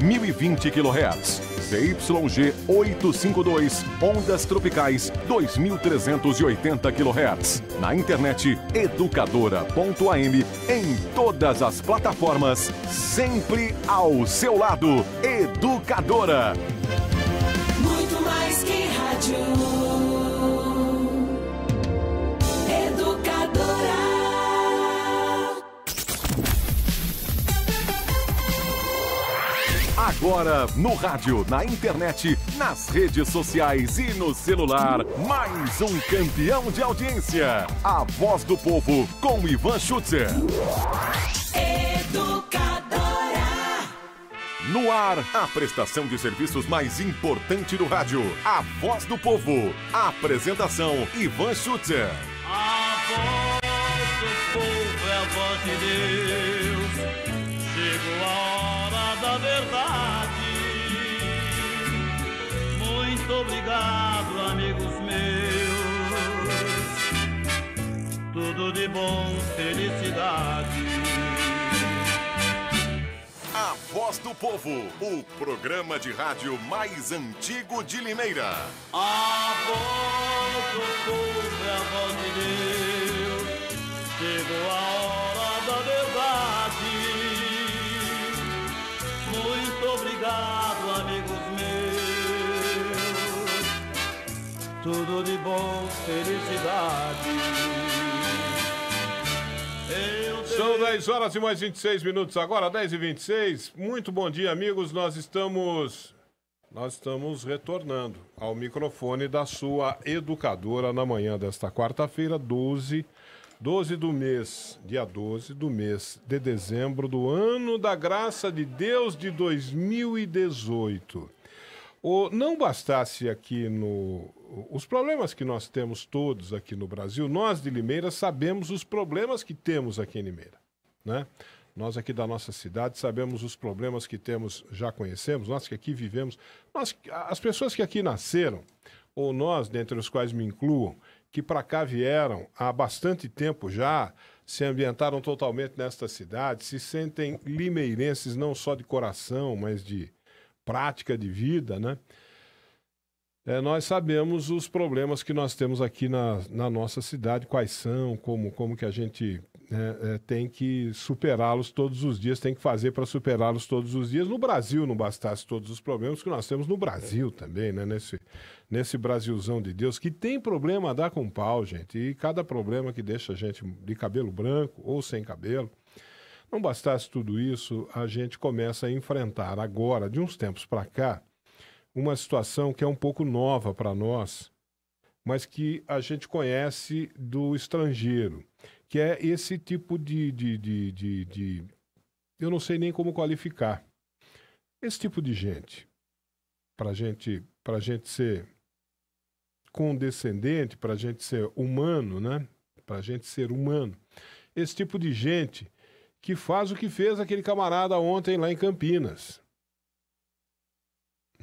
1020 kHz. ZYG 852, ondas tropicais 2380 kHz. Na internet educadora.am, em todas as plataformas, sempre ao seu lado. Educadora. Muito mais que rádio. Agora, no rádio, na internet, nas redes sociais e no celular. Mais um campeão de audiência. A Voz do Povo, com Ivan Schutzer. Educadora. No ar, a prestação de serviços mais importante do rádio. A Voz do Povo. A apresentação, Ivan Schutzer. A voz do povo é a voz de Deus. Chegou a hora da verdade. obrigado, amigos meus. Tudo de bom, felicidade. A Voz do Povo, o programa de rádio mais antigo de Limeira. A voz do povo é a voz de Deus. Chegou a hora da verdade. Muito obrigado tudo de bom, felicidade. São 10 horas e mais 26 minutos agora, 10 e 26. Muito bom dia, amigos. Nós estamos nós estamos retornando ao microfone da sua educadora na manhã desta quarta-feira, 12, 12 do mês, dia 12 do mês de dezembro do ano da graça de Deus de 2018. O, não bastasse aqui no os problemas que nós temos todos aqui no Brasil, nós de Limeira sabemos os problemas que temos aqui em Limeira, né? Nós aqui da nossa cidade sabemos os problemas que temos, já conhecemos, nós que aqui vivemos, nós, as pessoas que aqui nasceram, ou nós, dentre os quais me incluam, que para cá vieram há bastante tempo já, se ambientaram totalmente nesta cidade, se sentem limeirenses não só de coração, mas de prática de vida, né? é, nós sabemos os problemas que nós temos aqui na, na nossa cidade, quais são, como, como que a gente é, é, tem que superá-los todos os dias, tem que fazer para superá-los todos os dias. No Brasil não bastasse todos os problemas que nós temos no Brasil também, né? nesse, nesse Brasilzão de Deus, que tem problema a dar com pau, gente. E cada problema que deixa a gente de cabelo branco ou sem cabelo. Não bastasse tudo isso, a gente começa a enfrentar agora, de uns tempos para cá, uma situação que é um pouco nova para nós, mas que a gente conhece do estrangeiro, que é esse tipo de, de, de, de, de eu não sei nem como qualificar esse tipo de gente para gente para gente ser condescendente para gente ser humano né para gente ser humano esse tipo de gente que faz o que fez aquele camarada ontem lá em Campinas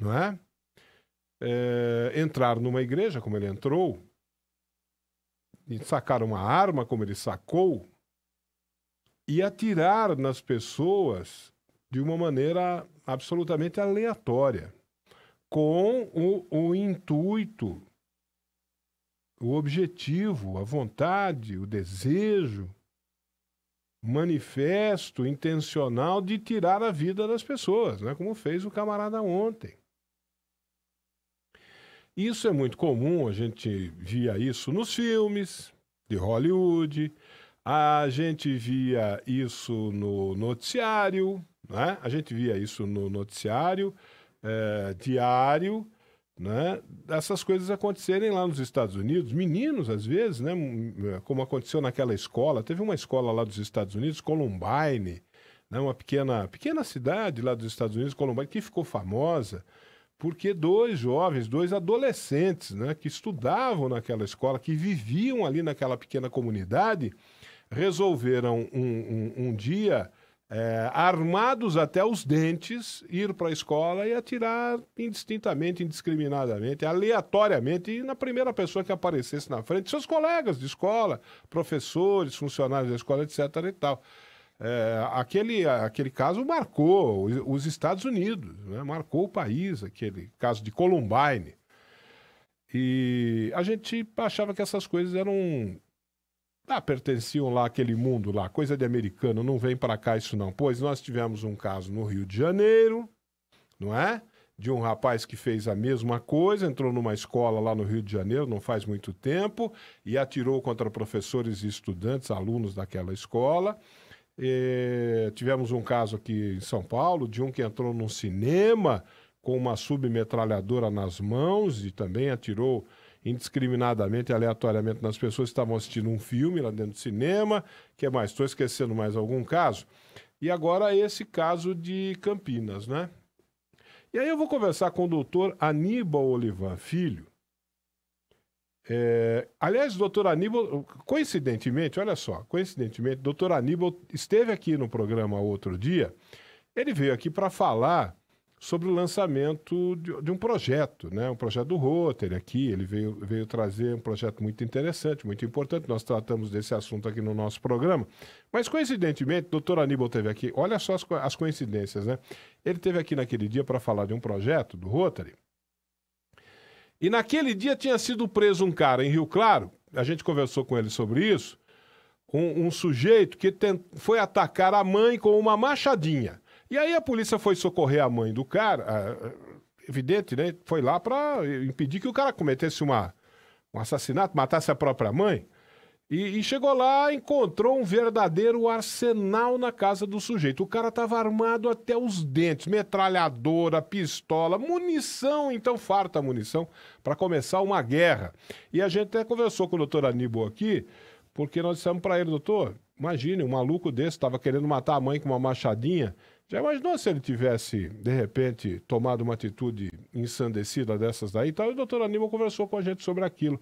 não é? é entrar numa igreja como ele entrou, e sacar uma arma como ele sacou, e atirar nas pessoas de uma maneira absolutamente aleatória, com o, o intuito, o objetivo, a vontade, o desejo manifesto, intencional de tirar a vida das pessoas, né? como fez o camarada ontem. Isso é muito comum, a gente via isso nos filmes de Hollywood, a gente via isso no noticiário, né? a gente via isso no noticiário é, diário, né? essas coisas acontecerem lá nos Estados Unidos, meninos às vezes, né? como aconteceu naquela escola, teve uma escola lá dos Estados Unidos, Columbine, né? uma pequena, pequena cidade lá dos Estados Unidos, Columbine, que ficou famosa, porque dois jovens, dois adolescentes, né, que estudavam naquela escola, que viviam ali naquela pequena comunidade, resolveram um, um, um dia, é, armados até os dentes, ir para a escola e atirar indistintamente, indiscriminadamente, aleatoriamente, e na primeira pessoa que aparecesse na frente, seus colegas de escola, professores, funcionários da escola, etc. e tal. É, aquele, aquele caso marcou os Estados Unidos, né? marcou o país, aquele caso de Columbine. E a gente achava que essas coisas eram. Ah, pertenciam lá àquele mundo lá, coisa de americano, não vem para cá isso não. Pois nós tivemos um caso no Rio de Janeiro, não é? De um rapaz que fez a mesma coisa, entrou numa escola lá no Rio de Janeiro, não faz muito tempo, e atirou contra professores e estudantes, alunos daquela escola. E tivemos um caso aqui em São Paulo de um que entrou num cinema com uma submetralhadora nas mãos e também atirou indiscriminadamente, aleatoriamente nas pessoas que estavam assistindo um filme lá dentro do cinema. que mais? Estou esquecendo mais algum caso. E agora esse caso de Campinas, né? E aí eu vou conversar com o doutor Aníbal Olivan Filho, é, aliás, doutor Aníbal, coincidentemente, olha só, coincidentemente, doutor Aníbal esteve aqui no programa outro dia, ele veio aqui para falar sobre o lançamento de, de, um projeto, né? um projeto do Rotter aqui, ele veio, veio trazer um projeto muito interessante, muito importante, nós tratamos desse assunto aqui no nosso programa, mas coincidentemente, doutor Aníbal esteve aqui, olha só as, as coincidências, né? Ele esteve aqui naquele dia para falar de um projeto do Rotary, e naquele dia tinha sido preso um cara em Rio Claro, a gente conversou com ele sobre isso, um, um sujeito que tent... foi atacar a mãe com uma machadinha. E aí a polícia foi socorrer a mãe do cara, evidente, né? Foi lá para impedir que o cara cometesse uma, um assassinato, matasse a própria mãe. E, e, chegou lá, encontrou um verdadeiro arsenal na casa do sujeito. O cara estava armado até os dentes, metralhadora, pistola, munição, então farta munição para começar uma guerra. E a gente até conversou com o doutor Aníbal aqui, porque nós dissemos para ele, doutor, imagine, um maluco desse estava querendo matar a mãe com uma machadinha. Já imaginou se ele tivesse, de repente, tomado uma atitude ensandecida dessas daí? Então, o doutor Aníbal conversou com a gente sobre aquilo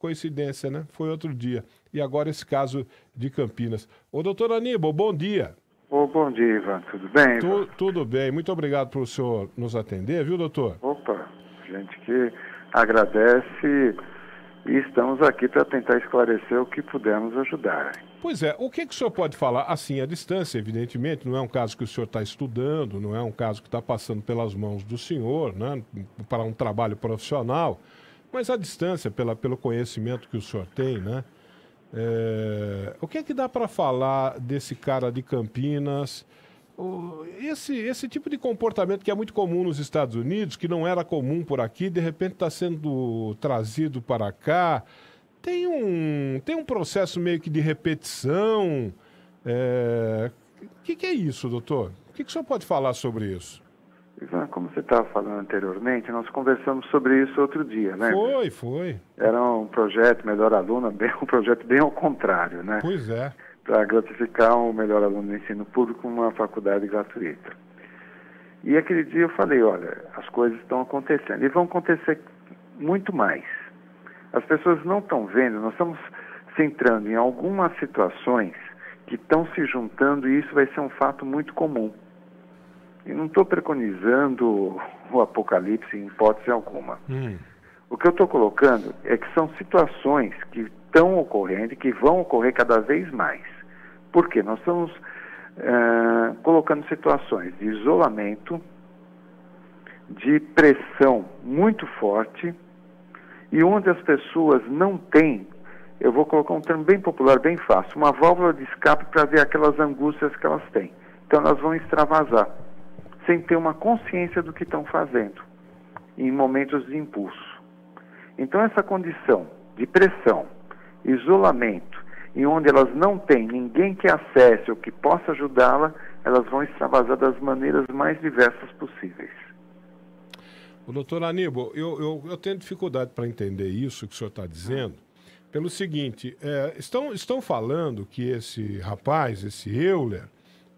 coincidência, né? Foi outro dia. E agora esse caso de Campinas. Ô, doutor Aníbal, bom dia. Ô, bom dia, Ivan. Tudo bem? Tu, tudo bem. Muito obrigado por o senhor nos atender, viu, doutor? Opa, gente que agradece e estamos aqui para tentar esclarecer o que pudermos ajudar. Pois é, o que, que o senhor pode falar? Assim, à distância, evidentemente, não é um caso que o senhor está estudando, não é um caso que está passando pelas mãos do senhor, né, para um trabalho profissional. Mas à distância, pela, pelo conhecimento que o senhor tem, né? É, o que é que dá para falar desse cara de Campinas? Esse, esse tipo de comportamento que é muito comum nos Estados Unidos, que não era comum por aqui, de repente está sendo trazido para cá. Tem um, tem um processo meio que de repetição. O é, que, que, é isso, doutor? O que, que o senhor pode falar sobre isso? Ivan, como você estava falando anteriormente, nós conversamos sobre isso outro dia, né? Foi, foi. Era um projeto Melhor Aluno, bem, um projeto bem ao contrário, né? Pois é. Para gratificar o um melhor aluno do ensino público uma faculdade gratuita. E aquele dia eu falei, olha, as coisas estão acontecendo e vão acontecer muito mais. As pessoas não estão vendo, nós estamos se entrando em algumas situações que estão se juntando e isso vai ser um fato muito comum. E não estou preconizando o apocalipse em hipótese alguma. Hum. O que eu estou colocando é que são situações que estão ocorrendo e que vão ocorrer cada vez mais. Porque nós estamos uh, colocando situações de isolamento, de pressão muito forte e onde as pessoas não têm, eu vou colocar um termo bem popular, bem fácil, uma válvula de escape para ver aquelas angústias que elas têm. Então elas vão extravasar sem ter uma consciência do que estão fazendo, em momentos de impulso. Então, essa condição de pressão, isolamento, e onde elas não têm ninguém que acesse ou que possa ajudá-la, elas vão extravasar das maneiras mais diversas possíveis. O doutor Aníbal, eu, eu, eu tenho dificuldade para entender isso que o senhor está dizendo, pelo seguinte: é, estão, estão falando que esse rapaz, esse Euler,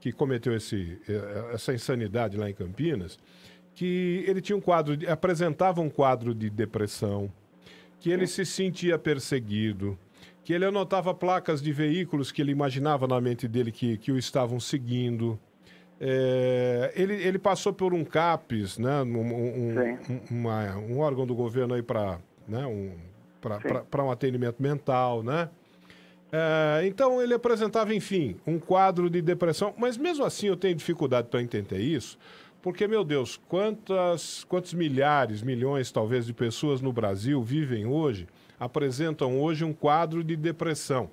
que cometeu esse, eh, eh, essa insanidade lá em Campinas, que ele tinha um quadro, apresentava um quadro de depressão, que ele se sentia perseguido, que ele anotava placas de veículos que ele imaginava na mente dele que, que o estavam seguindo. É, ele, ele passou por um CAPES, né, um, um, uma, um órgão do governo aí para né, um, um atendimento mental, né? É, então ele apresentava, enfim, um quadro de depressão, mas mesmo assim eu tenho dificuldade para entender isso, porque, meu Deus, quantas, quantos milhares, milhões talvez de pessoas no Brasil vivem hoje, apresentam hoje um quadro de depressão.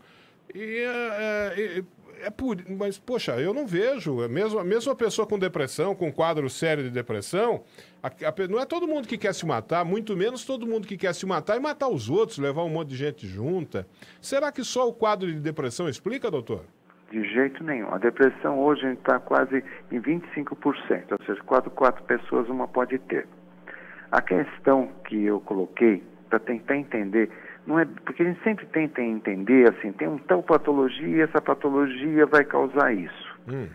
E é, é, é por, mas, poxa, eu não vejo. Mesmo, é mesmo a pessoa com depressão, com um quadro sério de depressão, a, a, não é todo mundo que quer se matar, muito menos todo mundo que quer se matar e matar os outros, levar um monte de gente junta. Será que só o quadro de depressão explica, doutor? De jeito nenhum. A depressão hoje está quase em 25%, ou seja, quatro, quatro pessoas uma pode ter. A questão que eu coloquei, para tentar entender não é porque a gente sempre tenta entender assim tem um tal patologia essa patologia vai causar isso hum.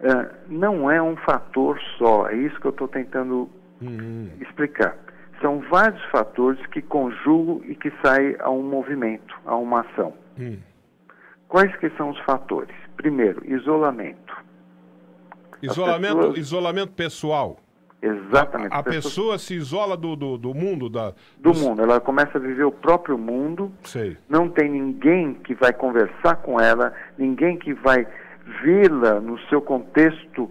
uh, não é um fator só é isso que eu estou tentando hum. explicar são vários fatores que conjugam e que saem a um movimento a uma ação hum. quais que são os fatores primeiro isolamento isolamento pessoas... isolamento pessoal Exatamente. A, a pessoa... pessoa se isola do, do, do mundo? Da, do, mundo. Ela começa a viver o próprio mundo. Sei. Não tem ninguém que vai conversar com ela, ninguém que vai vê-la no seu contexto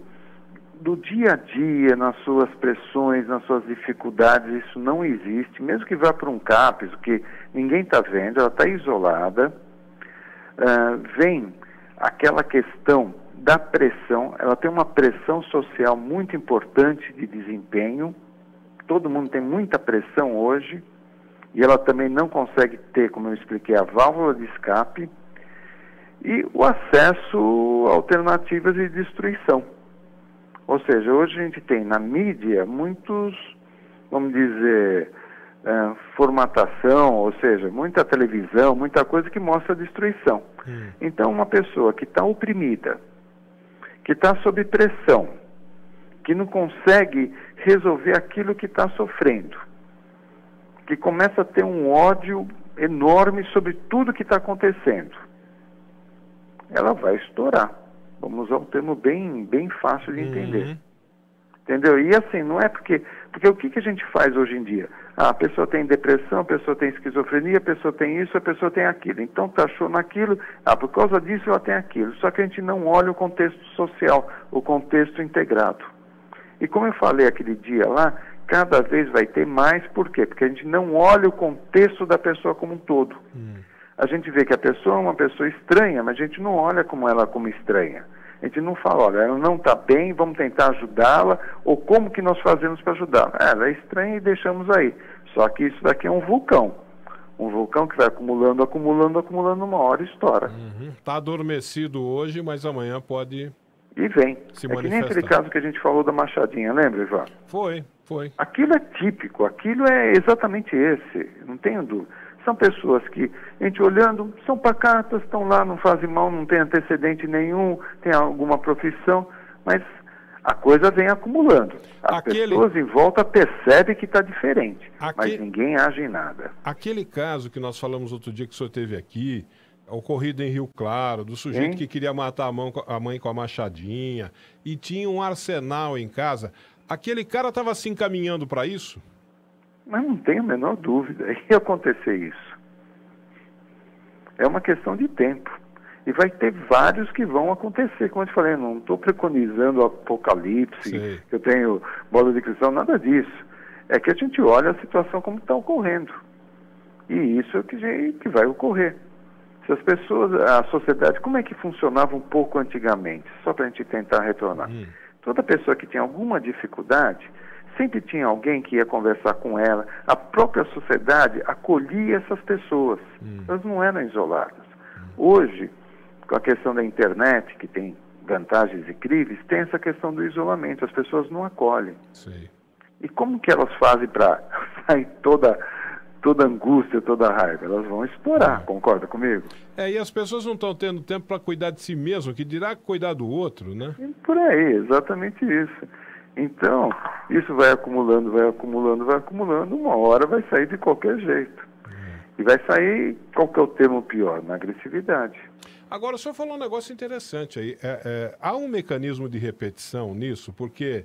do dia a dia, nas suas pressões, nas suas dificuldades. Isso não existe. Mesmo que vá para um CAPES, que ninguém está vendo, ela está isolada. Uh, vem aquela questão da pressão, ela tem uma pressão social muito importante de desempenho. Todo mundo tem muita pressão hoje e ela também não consegue ter, como eu expliquei, a válvula de escape e o acesso a alternativas de destruição. Ou seja, hoje a gente tem na mídia muitos, vamos dizer, eh, formatação, ou seja, muita televisão, muita coisa que mostra destruição. Hum. Então, uma pessoa que está oprimida, que está sob pressão, que não consegue resolver aquilo que está sofrendo, que começa a ter um ódio enorme sobre tudo que está acontecendo, ela vai estourar. Vamos usar um termo bem, bem fácil de entender. Uhum. Entendeu? E assim, não é porque. Porque o que, que a gente faz hoje em dia? Ah, a pessoa tem depressão, a pessoa tem esquizofrenia, a pessoa tem isso, a pessoa tem aquilo. Então taxou tá naquilo, ah, por causa disso ela tem aquilo. Só que a gente não olha o contexto social, o contexto integrado. E como eu falei aquele dia lá, cada vez vai ter mais, por quê? Porque a gente não olha o contexto da pessoa como um todo. Hum. A gente vê que a pessoa é uma pessoa estranha, mas a gente não olha como ela é como estranha. A gente não fala, olha, ela não está bem, vamos tentar ajudá-la, ou como que nós fazemos para ajudá-la? ela é estranha e deixamos aí. Só que isso daqui é um vulcão. Um vulcão que vai acumulando, acumulando, acumulando, uma hora estoura. Está uhum. Tá adormecido hoje, mas amanhã pode. E vem. Se é que nem aquele caso que a gente falou da Machadinha, lembra, Ivan? Foi, foi. Aquilo é típico, aquilo é exatamente esse, não tenho dúvida. São pessoas que, a gente olhando, são pacatas, estão lá, não fazem mal, não tem antecedente nenhum, tem alguma profissão, mas a coisa vem acumulando. As aquele... pessoas em volta percebem que está diferente, mas ninguém age em nada. Aquele caso que nós falamos outro dia que o senhor teve aqui, ocorrido em Rio Claro, do sujeito que queria matar a, mão, a mãe com a machadinha e tinha um arsenal em casa, aquele cara estava se encaminhando para isso? Mas não tenho a menor dúvida, que acontecer isso. É uma questão de tempo. E vai ter vários que vão acontecer. Como eu te falei, não estou preconizando o apocalipse, que eu tenho bola de cristal, nada disso. É que a gente olha a situação como está ocorrendo. E isso é o que, que vai ocorrer. Se as pessoas, a sociedade, como é que funcionava um pouco antigamente? Só para a gente tentar retornar. Hum. Toda pessoa que tinha alguma dificuldade, Sempre tinha alguém que ia conversar com ela. A própria sociedade acolhia essas pessoas. Hum. Elas não eram isoladas. Hoje, com a questão da internet, que tem vantagens incríveis, tem essa questão do isolamento. As pessoas não acolhem. Sim. E como que elas fazem para sair toda toda angústia, toda raiva. Elas vão explorar, hum. concorda comigo? É, e as pessoas não estão tendo tempo para cuidar de si mesmo, que dirá cuidar do outro, né? Por aí, exatamente isso. Então, isso vai acumulando, vai acumulando, vai acumulando, uma hora vai sair de qualquer jeito. É. E vai sair, qual que é o termo pior? Na agressividade. Agora, o senhor falou um negócio interessante aí. É, é, há um mecanismo de repetição nisso, porque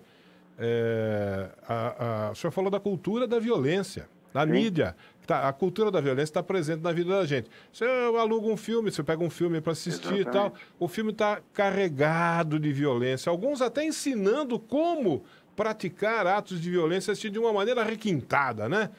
é, a, a, o senhor falou da cultura da violência na Sim. mídia. Tá, a cultura da violência está presente na vida da gente. Você aluga um filme, você pega um filme para assistir Exatamente. e tal. O filme está carregado de violência. Alguns até ensinando como praticar atos de violência assim, de uma maneira requintada, né?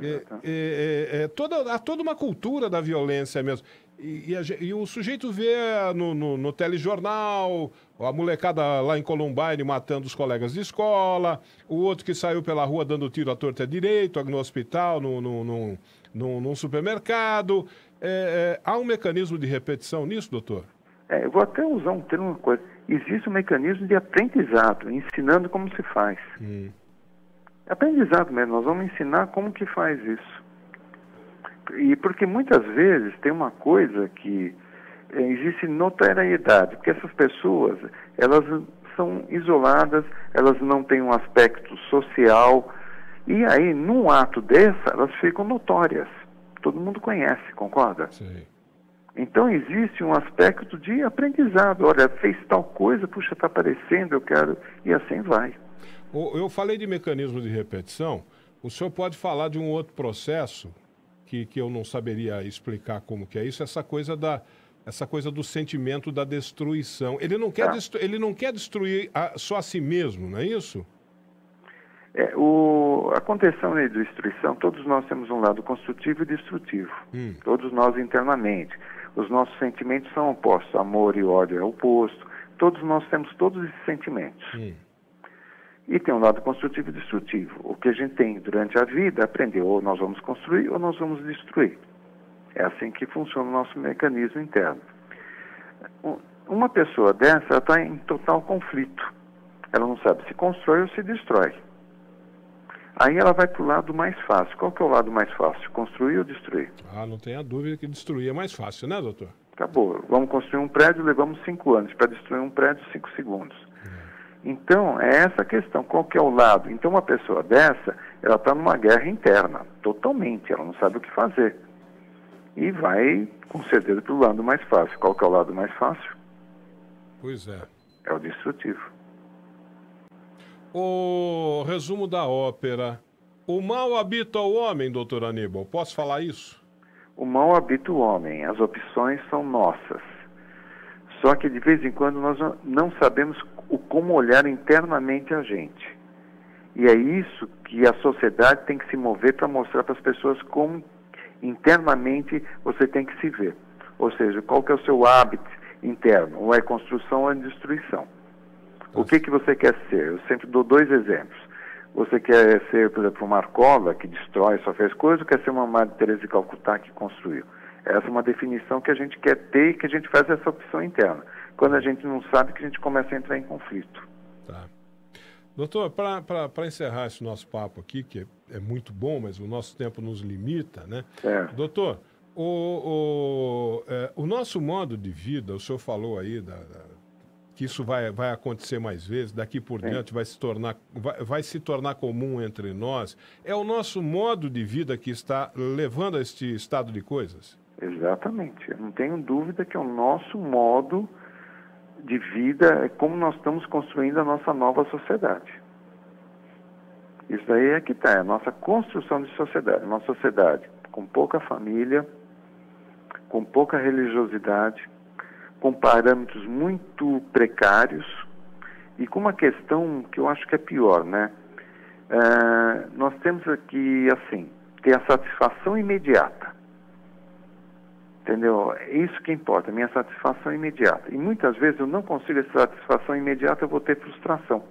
É, é, é, toda, há toda uma cultura da violência mesmo. E, e, a, e, o sujeito vê no, no, no, telejornal a molecada lá em Columbine matando os colegas de escola, o outro que saiu pela rua dando tiro à torta direito, no hospital, no, no, no, no supermercado. É, é, há um mecanismo de repetição nisso, doutor? É, eu vou até usar um termo, uma coisa. Existe um mecanismo de aprendizado, ensinando como se faz. Hum. Aprendizado mesmo, nós vamos ensinar como que faz isso. E porque muitas vezes tem uma coisa que eh, existe notoriedade, porque essas pessoas, elas são isoladas, elas não têm um aspecto social, e aí, num ato dessa, elas ficam notórias. Todo mundo conhece, concorda? Sim. Então existe um aspecto de aprendizado. Olha, fez tal coisa, puxa, está aparecendo, eu quero. E assim vai. Eu falei de mecanismo de repetição. O senhor pode falar de um outro processo que, que eu não saberia explicar como que é isso, essa coisa da essa coisa do sentimento da destruição. Ele não quer, tá. ele não quer destruir a, só a si mesmo, não é isso? É, o, a contenção e destruição, todos nós temos um lado construtivo e destrutivo. Hum. Todos nós internamente. Os nossos sentimentos são opostos. Amor e ódio é oposto. Todos nós temos todos esses sentimentos. Hum. E tem um lado construtivo e destrutivo. O que a gente tem durante a vida aprender ou nós vamos construir ou nós vamos destruir. É assim que funciona o nosso mecanismo interno. Uma pessoa dessa está em total conflito. Ela não sabe se constrói ou se destrói. Aí ela vai para o lado mais fácil. Qual que é o lado mais fácil? Construir ou destruir? Ah, não tenha dúvida que destruir é mais fácil, né, doutor? Acabou. Vamos construir um prédio, levamos cinco anos. Para destruir um prédio, cinco segundos. Hum. Então, é essa a questão, qual que é o lado? Então, uma pessoa dessa, ela está numa guerra interna, totalmente, ela não sabe o que fazer. E vai, com certeza, para o lado mais fácil. Qual que é o lado mais fácil? Pois é. É o destrutivo. O resumo da ópera. O mal habita o homem, doutor Aníbal. Posso falar isso? O mal habita o homem. As opções são nossas. Só que de vez em quando nós não sabemos o como olhar internamente a gente. E é isso que a sociedade tem que se mover para mostrar para as pessoas como internamente você tem que se ver. Ou seja, qual que é o seu hábito interno? Ou é construção ou é destruição? O que, que você quer ser? Eu sempre dou dois exemplos. Você quer ser, por exemplo, uma arcola que destrói e só fez coisas, ou quer ser uma Madre Teresa de Calcutá que construiu? Essa é uma definição que a gente quer ter e que a gente faz essa opção interna quando a gente não sabe que a gente começa a entrar em conflito. Tá. Doutor, para encerrar esse nosso papo aqui, que é, muito bom, mas o nosso tempo nos limita, né? É. Doutor, o, o, é, o nosso modo de vida, o senhor falou aí da, da, que isso vai, vai acontecer mais vezes, daqui por Sim. diante vai se, tornar, vai, vai se tornar comum entre nós. É o nosso modo de vida que está levando a este estado de coisas? Exatamente. Eu não tenho dúvida que é o nosso modo de vida, é como nós estamos construindo a nossa nova sociedade. Isso aí é que está, é a nossa construção de sociedade, uma sociedade com pouca família, com pouca religiosidade, com parâmetros muito precários e com uma questão que eu acho que é pior, né? É, nós temos aqui, assim, ter a satisfação imediata Entendeu? É isso que importa, minha satisfação imediata. E muitas vezes eu não consigo essa satisfação imediata, eu vou ter frustração.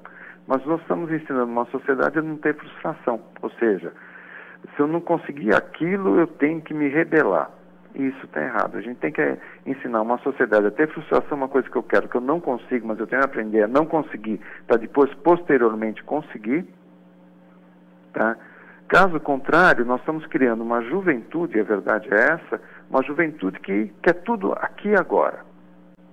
Mas nós estamos ensinando uma sociedade a não ter frustração. Ou seja, se eu não conseguir aquilo, eu tenho que me rebelar. E isso está errado. A gente tem que é, ensinar uma sociedade a ter frustração, uma coisa que eu quero, que eu não consigo, mas eu tenho que aprender a não conseguir, para depois, posteriormente, conseguir. Tá? Caso contrário, nós estamos criando uma juventude, a verdade é essa, uma juventude que quer tudo aqui e agora.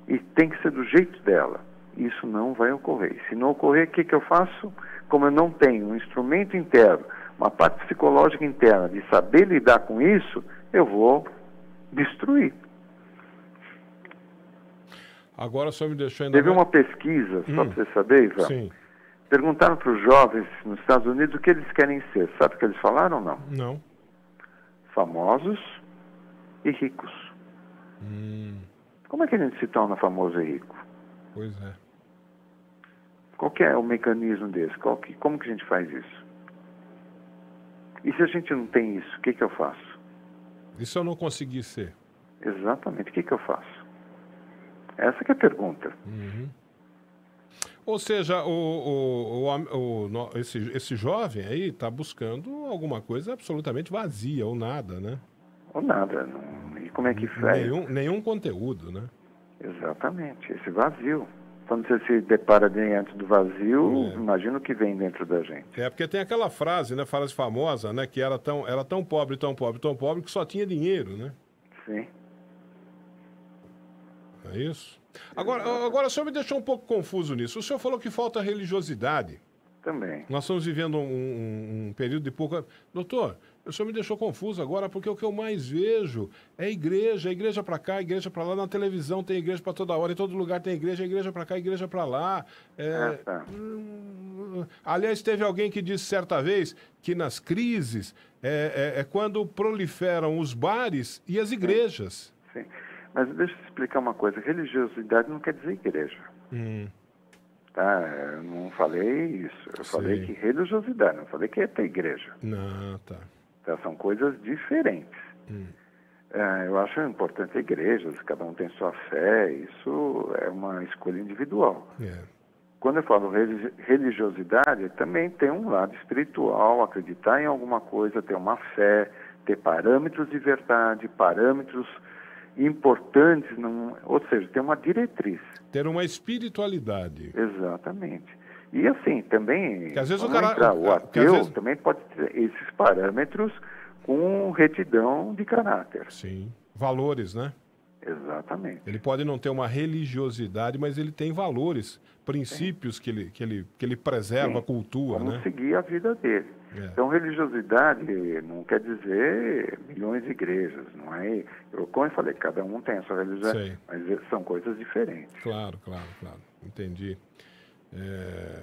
E tem que ser do jeito dela. Isso não vai ocorrer. Se não ocorrer, o que, que eu faço? Como eu não tenho um instrumento interno, uma parte psicológica interna de saber lidar com isso, eu vou destruir. Agora só me deixou ainda. Teve uma pesquisa, só hum, para você saber, Ivan. Sim. Perguntaram para os jovens nos Estados Unidos o que eles querem ser. Sabe o que eles falaram ou não? Não. Famosos, e ricos. Hum. Como é que a gente se torna famoso e rico? Pois é. Qual é o mecanismo desse? Que, como que a gente faz isso? E se a gente não tem isso, o que, que eu faço? E se eu não conseguir ser? Exatamente, o que, que eu faço? Essa que é a pergunta. Uhum. Ou seja, o, o, o, esse, esse jovem aí está buscando alguma coisa absolutamente vazia ou nada, né? ou nada. e como é que faz? É? Nenhum, nenhum conteúdo, né? Exatamente, esse vazio. Quando você se depara dentro do vazio, é. imagina o que vem dentro da gente. É, porque tem aquela frase, né, frase famosa, né, que era tão, era tão pobre, tão pobre, tão pobre, que só tinha dinheiro, né? Sim. É isso? Agora, agora o senhor me deixou um pouco confuso nisso. O senhor falou que falta religiosidade. Também. Nós estamos vivendo um, um, um período de pouca... Doutor, o senhor me deixou confuso agora, porque o que eu mais vejo é igreja, igreja para cá, igreja para lá. Na televisão tem igreja para toda hora, em todo lugar tem igreja, igreja para cá, igreja para lá. É... Ah, tá. Hum, aliás, teve alguém que disse certa vez que nas crises é, é, é quando proliferam os bares e as igrejas. Sim. Sim. Mas deixa eu explicar uma coisa: religiosidade não quer dizer igreja. Hum tá? Eu não falei isso. Eu Sim. falei que religiosidade, não falei que é ter igreja. Não, tá. Então, são coisas diferentes. Hum. É, eu acho importante igrejas, cada um tem sua fé, isso é uma escolha individual. É. Quando eu falo religiosidade, também tem um lado espiritual, acreditar em alguma coisa, ter uma fé, ter parâmetros de verdade, parâmetros importantes, num, ou seja, ter uma diretriz. Ter uma espiritualidade. Exatamente. E assim, também. Que às vezes o cara. Entrar, o ateu vezes... também pode ter esses parâmetros com retidão de caráter. Sim. Valores, né? Exatamente. Ele pode não ter uma religiosidade, mas ele tem valores, princípios Sim. que ele, que, ele, que ele preserva, Sim. cultua. Vamos né? seguir a vida dele. É. Então, religiosidade não quer dizer milhões de igrejas, não é? Eu, como eu falei, cada um tem a sua religiosidade, Sei. mas são coisas diferentes. Claro, claro, claro. Entendi. É,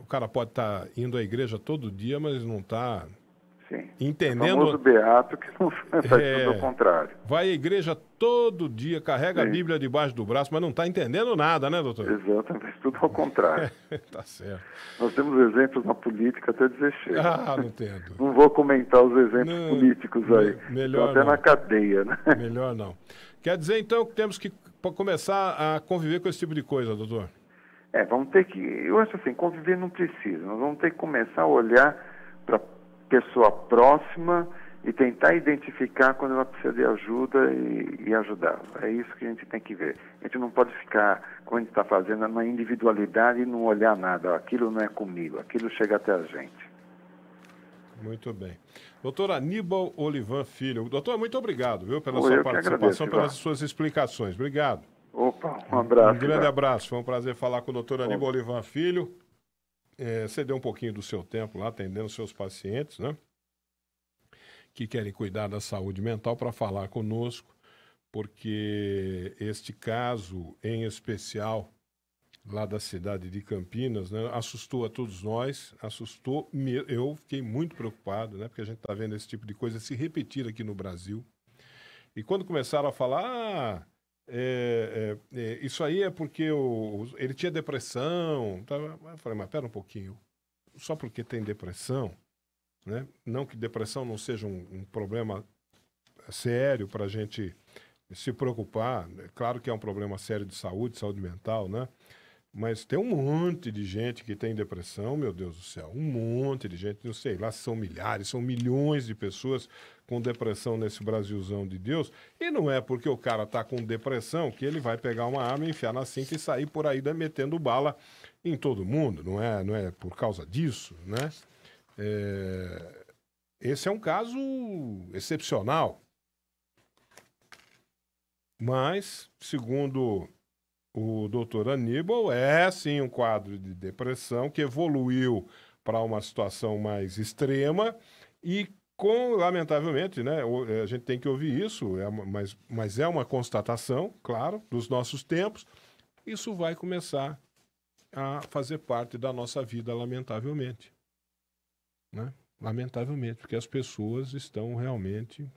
o cara pode estar tá indo à igreja todo dia, mas não está entendendo. É o famoso beato que não faz é, tudo ao é. contrário. Vai à igreja todo dia, carrega Sim. a Bíblia debaixo do braço, mas não está entendendo nada, né, doutor? Exatamente, tudo ao contrário. tá certo. Nós temos exemplos na política até dizer chega. Ah, não entendo. não vou comentar os exemplos não, políticos aí. Melhor até não. na cadeia, né? Melhor não. Quer dizer, então, que temos que começar a conviver com esse tipo de coisa, doutor? É, vamos ter que, eu acho assim, conviver não precisa, nós vamos ter que começar a olhar para a pessoa próxima e tentar identificar quando ela precisa de ajuda e, e É isso que a gente tem que ver. A gente não pode ficar, como a gente está fazendo, na individualidade e não olhar nada. Aquilo não é comigo, aquilo chega até a gente. Muito bem. Doutor Aníbal Olivan Filho. Doutor, muito obrigado viu, pela Oi, sua participação, agradeço, pelas suas explicações. Obrigado. Opa, um abraço. Um grande cara. abraço, foi um prazer falar com o doutor Aníbal Olivan Filho. É, você deu um pouquinho do seu tempo lá atendendo seus pacientes, né? Que querem cuidar da saúde mental para falar conosco, porque este caso em especial lá da cidade de Campinas, né, assustou a todos nós, assustou me, eu fiquei muito preocupado, né, porque a gente está vendo esse tipo de coisa se repetir aqui no Brasil. E quando começaram a falar, ah, é, é, é, isso aí é porque o, ele tinha depressão. Tá, eu falei, mas pera um pouquinho. Só porque tem depressão, né? não que depressão não seja um, um problema sério para a gente se preocupar. Né, claro que é um problema sério de saúde, saúde mental, né? Mas tem um monte de gente que tem depressão, meu Deus do céu. Um monte de gente, não sei lá se são milhares, são milhões de pessoas com depressão nesse Brasilzão de Deus. E não é porque o cara tá com depressão que ele vai pegar uma arma, enfiar na cinta e sair por aí metendo bala em todo mundo. Não é, não é por causa disso, né? É... Esse é um caso excepcional. Mas, segundo o doutor Aníbal, é sim um quadro de depressão que evoluiu para uma situação mais extrema e com, lamentavelmente, né, é, a gente tem que ouvir isso, é, mas, mas é uma constatação, claro, dos nossos tempos, isso vai começar a fazer parte da nossa vida, lamentavelmente. Né? Lamentavelmente, porque as pessoas estão realmente.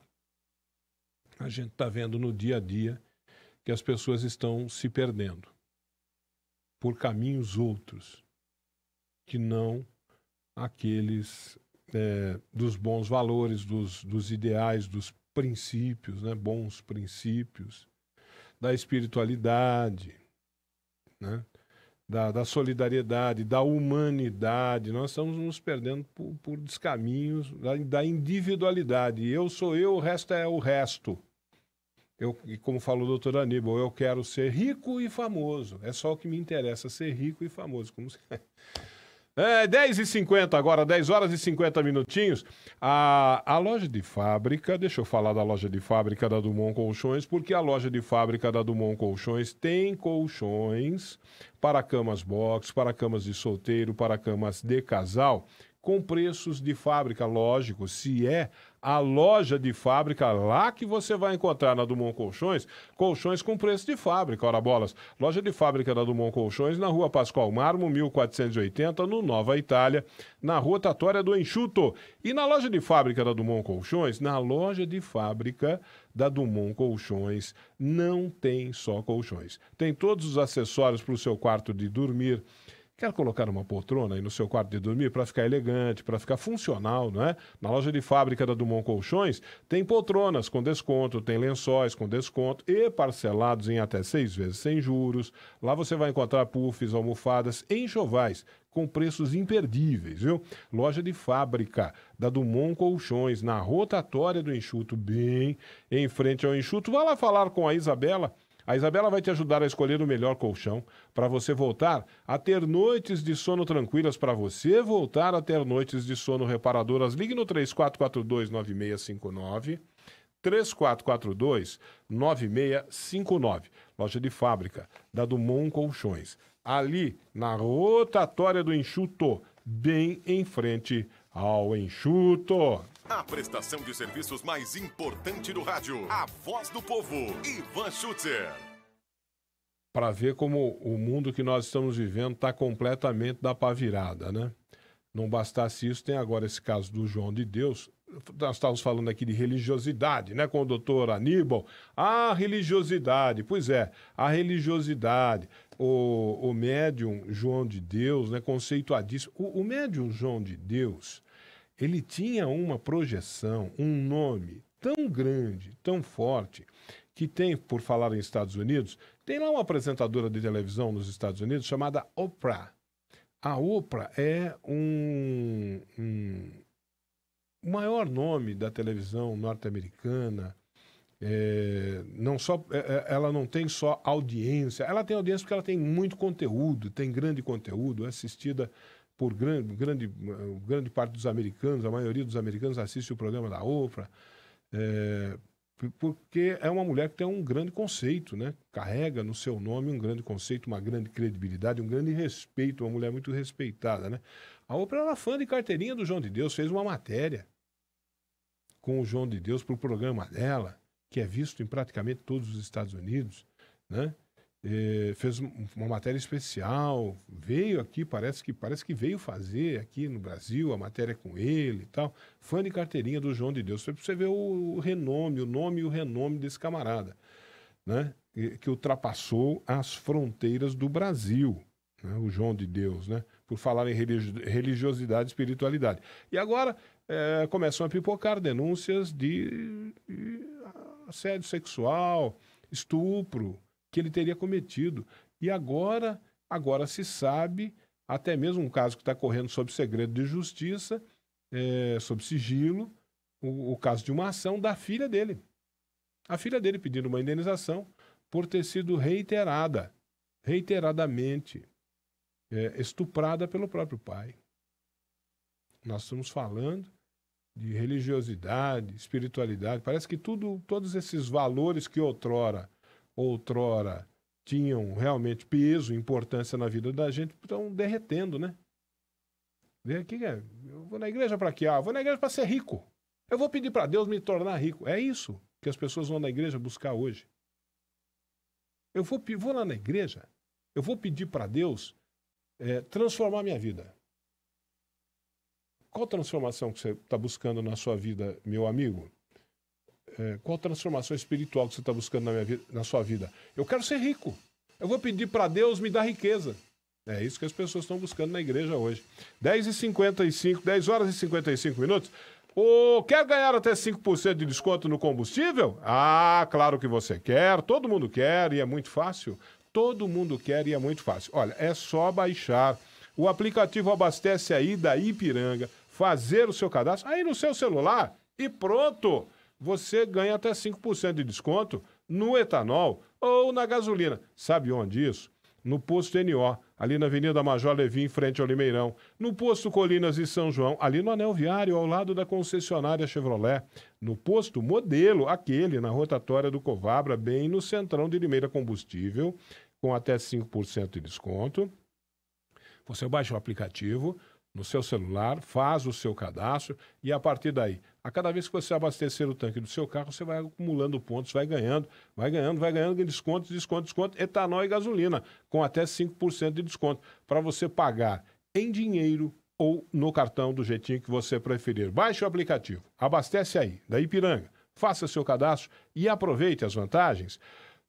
A gente está vendo no dia a dia que as pessoas estão se perdendo por caminhos outros que não aqueles é, dos bons valores, dos, dos ideais, dos princípios, né? bons princípios, da espiritualidade, né? da, da, solidariedade, da humanidade. Nós estamos nos perdendo por, por descaminhos da, da individualidade. Eu sou eu, o resto é o resto. Eu, e como falou o doutor Aníbal, eu quero ser rico e famoso. É só o que me interessa, ser rico e famoso. Como se... É, 10h50 agora, 10 horas e 50 minutinhos. A, a loja de fábrica, deixa eu falar da loja de fábrica da Dumont Colchões, porque a loja de fábrica da Dumont Colchões tem colchões para camas box, para camas de solteiro, para camas de casal, com preços de fábrica, lógico, se é a loja de fábrica lá que você vai encontrar na Dumont Colchões, colchões com preço de fábrica, ora bolas. Loja de fábrica da Dumont Colchões na Rua Pascoal Marmo, 1480, no Nova Itália, na Rua Tatória do Enxuto. E na loja de fábrica da Dumont Colchões, na loja de fábrica da Dumont Colchões, não tem só colchões. Tem todos os acessórios para o seu quarto de dormir, Quer colocar uma poltrona aí no seu quarto de dormir para ficar elegante, para ficar funcional, não é? Na loja de fábrica da Dumont Colchões tem poltronas com desconto, tem lençóis com desconto e parcelados em até seis vezes sem juros. Lá você vai encontrar puffs, almofadas, enxovais com preços imperdíveis, viu? Loja de fábrica da Dumont Colchões, na rotatória do Enxuto, bem em frente ao Enxuto. Vá lá falar com a Isabela a Isabela vai te ajudar a escolher o melhor colchão para você voltar a ter noites de sono tranquilas, para você voltar a ter noites de sono reparadoras. Ligue no 3442-9659. 3442-9659. Loja de fábrica da Dumont Colchões. Ali, na rotatória do Enxuto, bem em frente ao enxuto. A prestação de serviços mais importante do rádio. A voz do povo. Ivan Schutzer. Para ver como o mundo que nós estamos vivendo está completamente da pavirada, né? Não bastasse isso, tem agora esse caso do João de Deus. Nós estávamos falando aqui de religiosidade, né, com o doutor Aníbal. Ah, religiosidade. Pois é, a religiosidade. O, o médium João de Deus, né, conceituadíssimo. O, o médium João de Deus, ele tinha uma projeção, um nome tão grande, tão forte, que tem, por falar em Estados Unidos, tem lá uma apresentadora de televisão nos Estados Unidos chamada Oprah. A Oprah é um, um o maior nome da televisão norte-americana. É, não só é, é, ela não tem só audiência, ela tem audiência porque ela tem muito conteúdo, tem grande conteúdo, é assistida por grande, grande, eh, grande parte dos americanos, a maioria dos americanos assiste o programa da Oprah, é, porque é uma mulher que tem um grande conceito, né? Carrega no seu nome um grande conceito, uma grande credibilidade, um grande respeito, uma mulher muito respeitada, né? A Oprah era é fã de carteirinha do João de Deus, fez uma matéria com o João de Deus para o programa dela, que é visto em praticamente todos os Estados Unidos, né? Eh, fez uma matéria especial, veio aqui, parece que, parece que veio fazer aqui no Brasil a matéria com ele e tal. Fã de carteirinha do João de Deus. Foi para você ver o, renome, o nome e o renome desse camarada, né? que ultrapassou as fronteiras do Brasil, né? o João de Deus, né? por falar em religiosidade e espiritualidade. E agora eh, começam a pipocar denúncias de, de assédio sexual, estupro, que ele teria cometido. E agora, agora se sabe, até mesmo um caso que está correndo sob segredo de justiça, é, sob sigilo, o, o caso de uma ação da filha dele. A filha dele pedindo uma indenização por ter sido reiterada, reiteradamente é, estuprada pelo próprio pai. Nós estamos falando de religiosidade, espiritualidade, parece que tudo, todos esses valores que outrora outrora tinham realmente peso, importância na vida da gente, estão derretendo, né? Que que é? Eu vou na igreja para quê? Ah, vou na igreja para ser rico. Eu vou pedir para Deus me tornar rico. É isso que as pessoas vão na igreja buscar hoje. Eu vou, vou lá na igreja, eu vou pedir para Deus é, transformar minha vida. Qual transformação que você está buscando na sua vida, meu amigo? Eh, qual transformação espiritual que você está buscando na, vida, na sua vida? Eu quero ser rico. Eu vou pedir para Deus me dar riqueza. É isso que as pessoas estão buscando na igreja hoje. 10 e 55 10 horas e 55 minutos. oh, quer ganhar até 5% de desconto no combustível? Ah, claro que você quer, todo mundo quer e é muito fácil. Todo mundo quer e é muito fácil. Olha, é só baixar o aplicativo Abastece aí da Ipiranga, fazer o seu cadastro aí no seu celular e pronto você ganha até 5% de desconto no etanol ou na gasolina. Sabe onde isso? No posto NO, ali na Avenida Major Levi, em frente ao Limeirão. No posto Colinas e São João, ali no anel viário, ao lado da concessionária Chevrolet. No posto modelo, aquele, na rotatória do Covabra, bem no centrão de Limeira Combustível, com até 5% de desconto. Você baixa o aplicativo no seu celular, faz o seu cadastro e a partir daí a cada vez que você abastecer o tanque do seu carro, você vai acumulando pontos, vai ganhando, vai ganhando, vai ganhando descontos, descontos, descontos, etanol e gasolina, com até 5% de desconto, para você pagar em dinheiro ou no cartão do jeitinho que você preferir. Baixe o aplicativo, abastece aí, da Ipiranga, faça seu cadastro e aproveite as vantagens.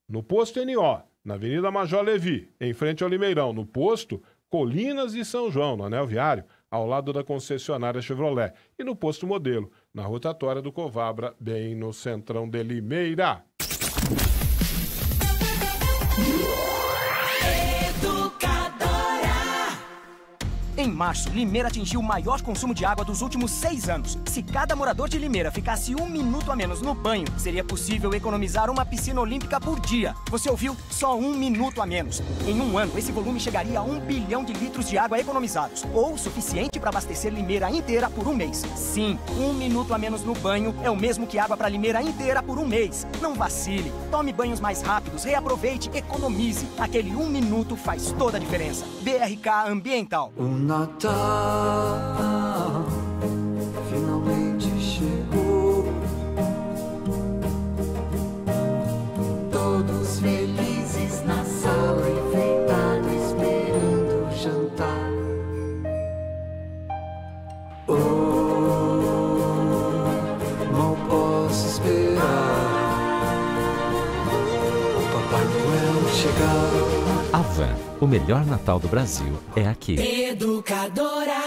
No posto NO, na Avenida Major Levi, em frente ao Limeirão, no posto Colinas e São João, no Anel Viário, ao lado da concessionária Chevrolet, e no posto Modelo, na rotatória do Covabra, bem no centrão de Limeira. Em março, Limeira atingiu o maior consumo de água dos últimos seis anos. Se cada morador de Limeira ficasse um minuto a menos no banho, seria possível economizar uma piscina olímpica por dia. Você ouviu? Só um minuto a menos. Em um ano, esse volume chegaria a um bilhão de litros de água economizados, ou o suficiente para abastecer Limeira inteira por um mês. Sim, um minuto a menos no banho é o mesmo que água para Limeira inteira por um mês. Não vacile, tome banhos mais rápidos, reaproveite, economize. Aquele um minuto faz toda a diferença. BRK Ambiental. Uma Natal finalmente chegou. Todos felizes na sala, enfeitado, esperando jantar. Oh, não posso esperar. O Papai Noel chegar. Avan o melhor Natal do Brasil é aqui. Educadora.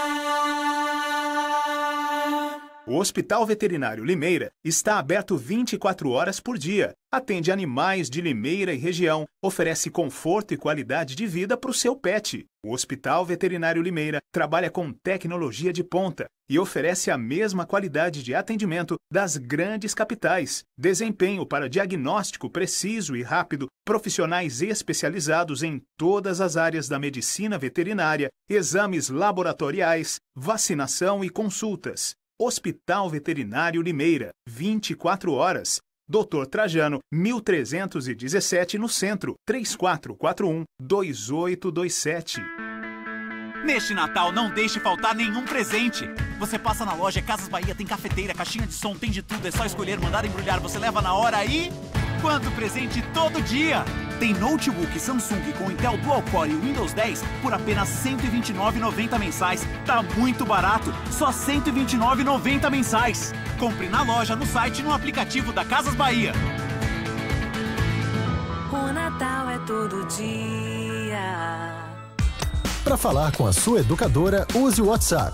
O Hospital Veterinário Limeira está aberto 24 horas por dia, atende animais de Limeira e região, oferece conforto e qualidade de vida para o seu pet. O Hospital Veterinário Limeira trabalha com tecnologia de ponta e oferece a mesma qualidade de atendimento das grandes capitais. Desempenho para diagnóstico preciso e rápido, profissionais especializados em todas as áreas da medicina veterinária, exames laboratoriais, vacinação e consultas. Hospital Veterinário Limeira, 24 horas. Doutor Trajano, 1317 no centro, 3441 2827. Neste Natal, não deixe faltar nenhum presente. Você passa na loja Casas Bahia, tem cafeteira, caixinha de som, tem de tudo. É só escolher, mandar embrulhar, você leva na hora e quanto presente todo dia! Tem notebook Samsung com Intel Dual Core e Windows 10 por apenas 129,90 mensais. Tá muito barato, só 129,90 mensais. Compre na loja, no site e no aplicativo da Casas Bahia. O Natal é todo dia. Para falar com a sua educadora, use o WhatsApp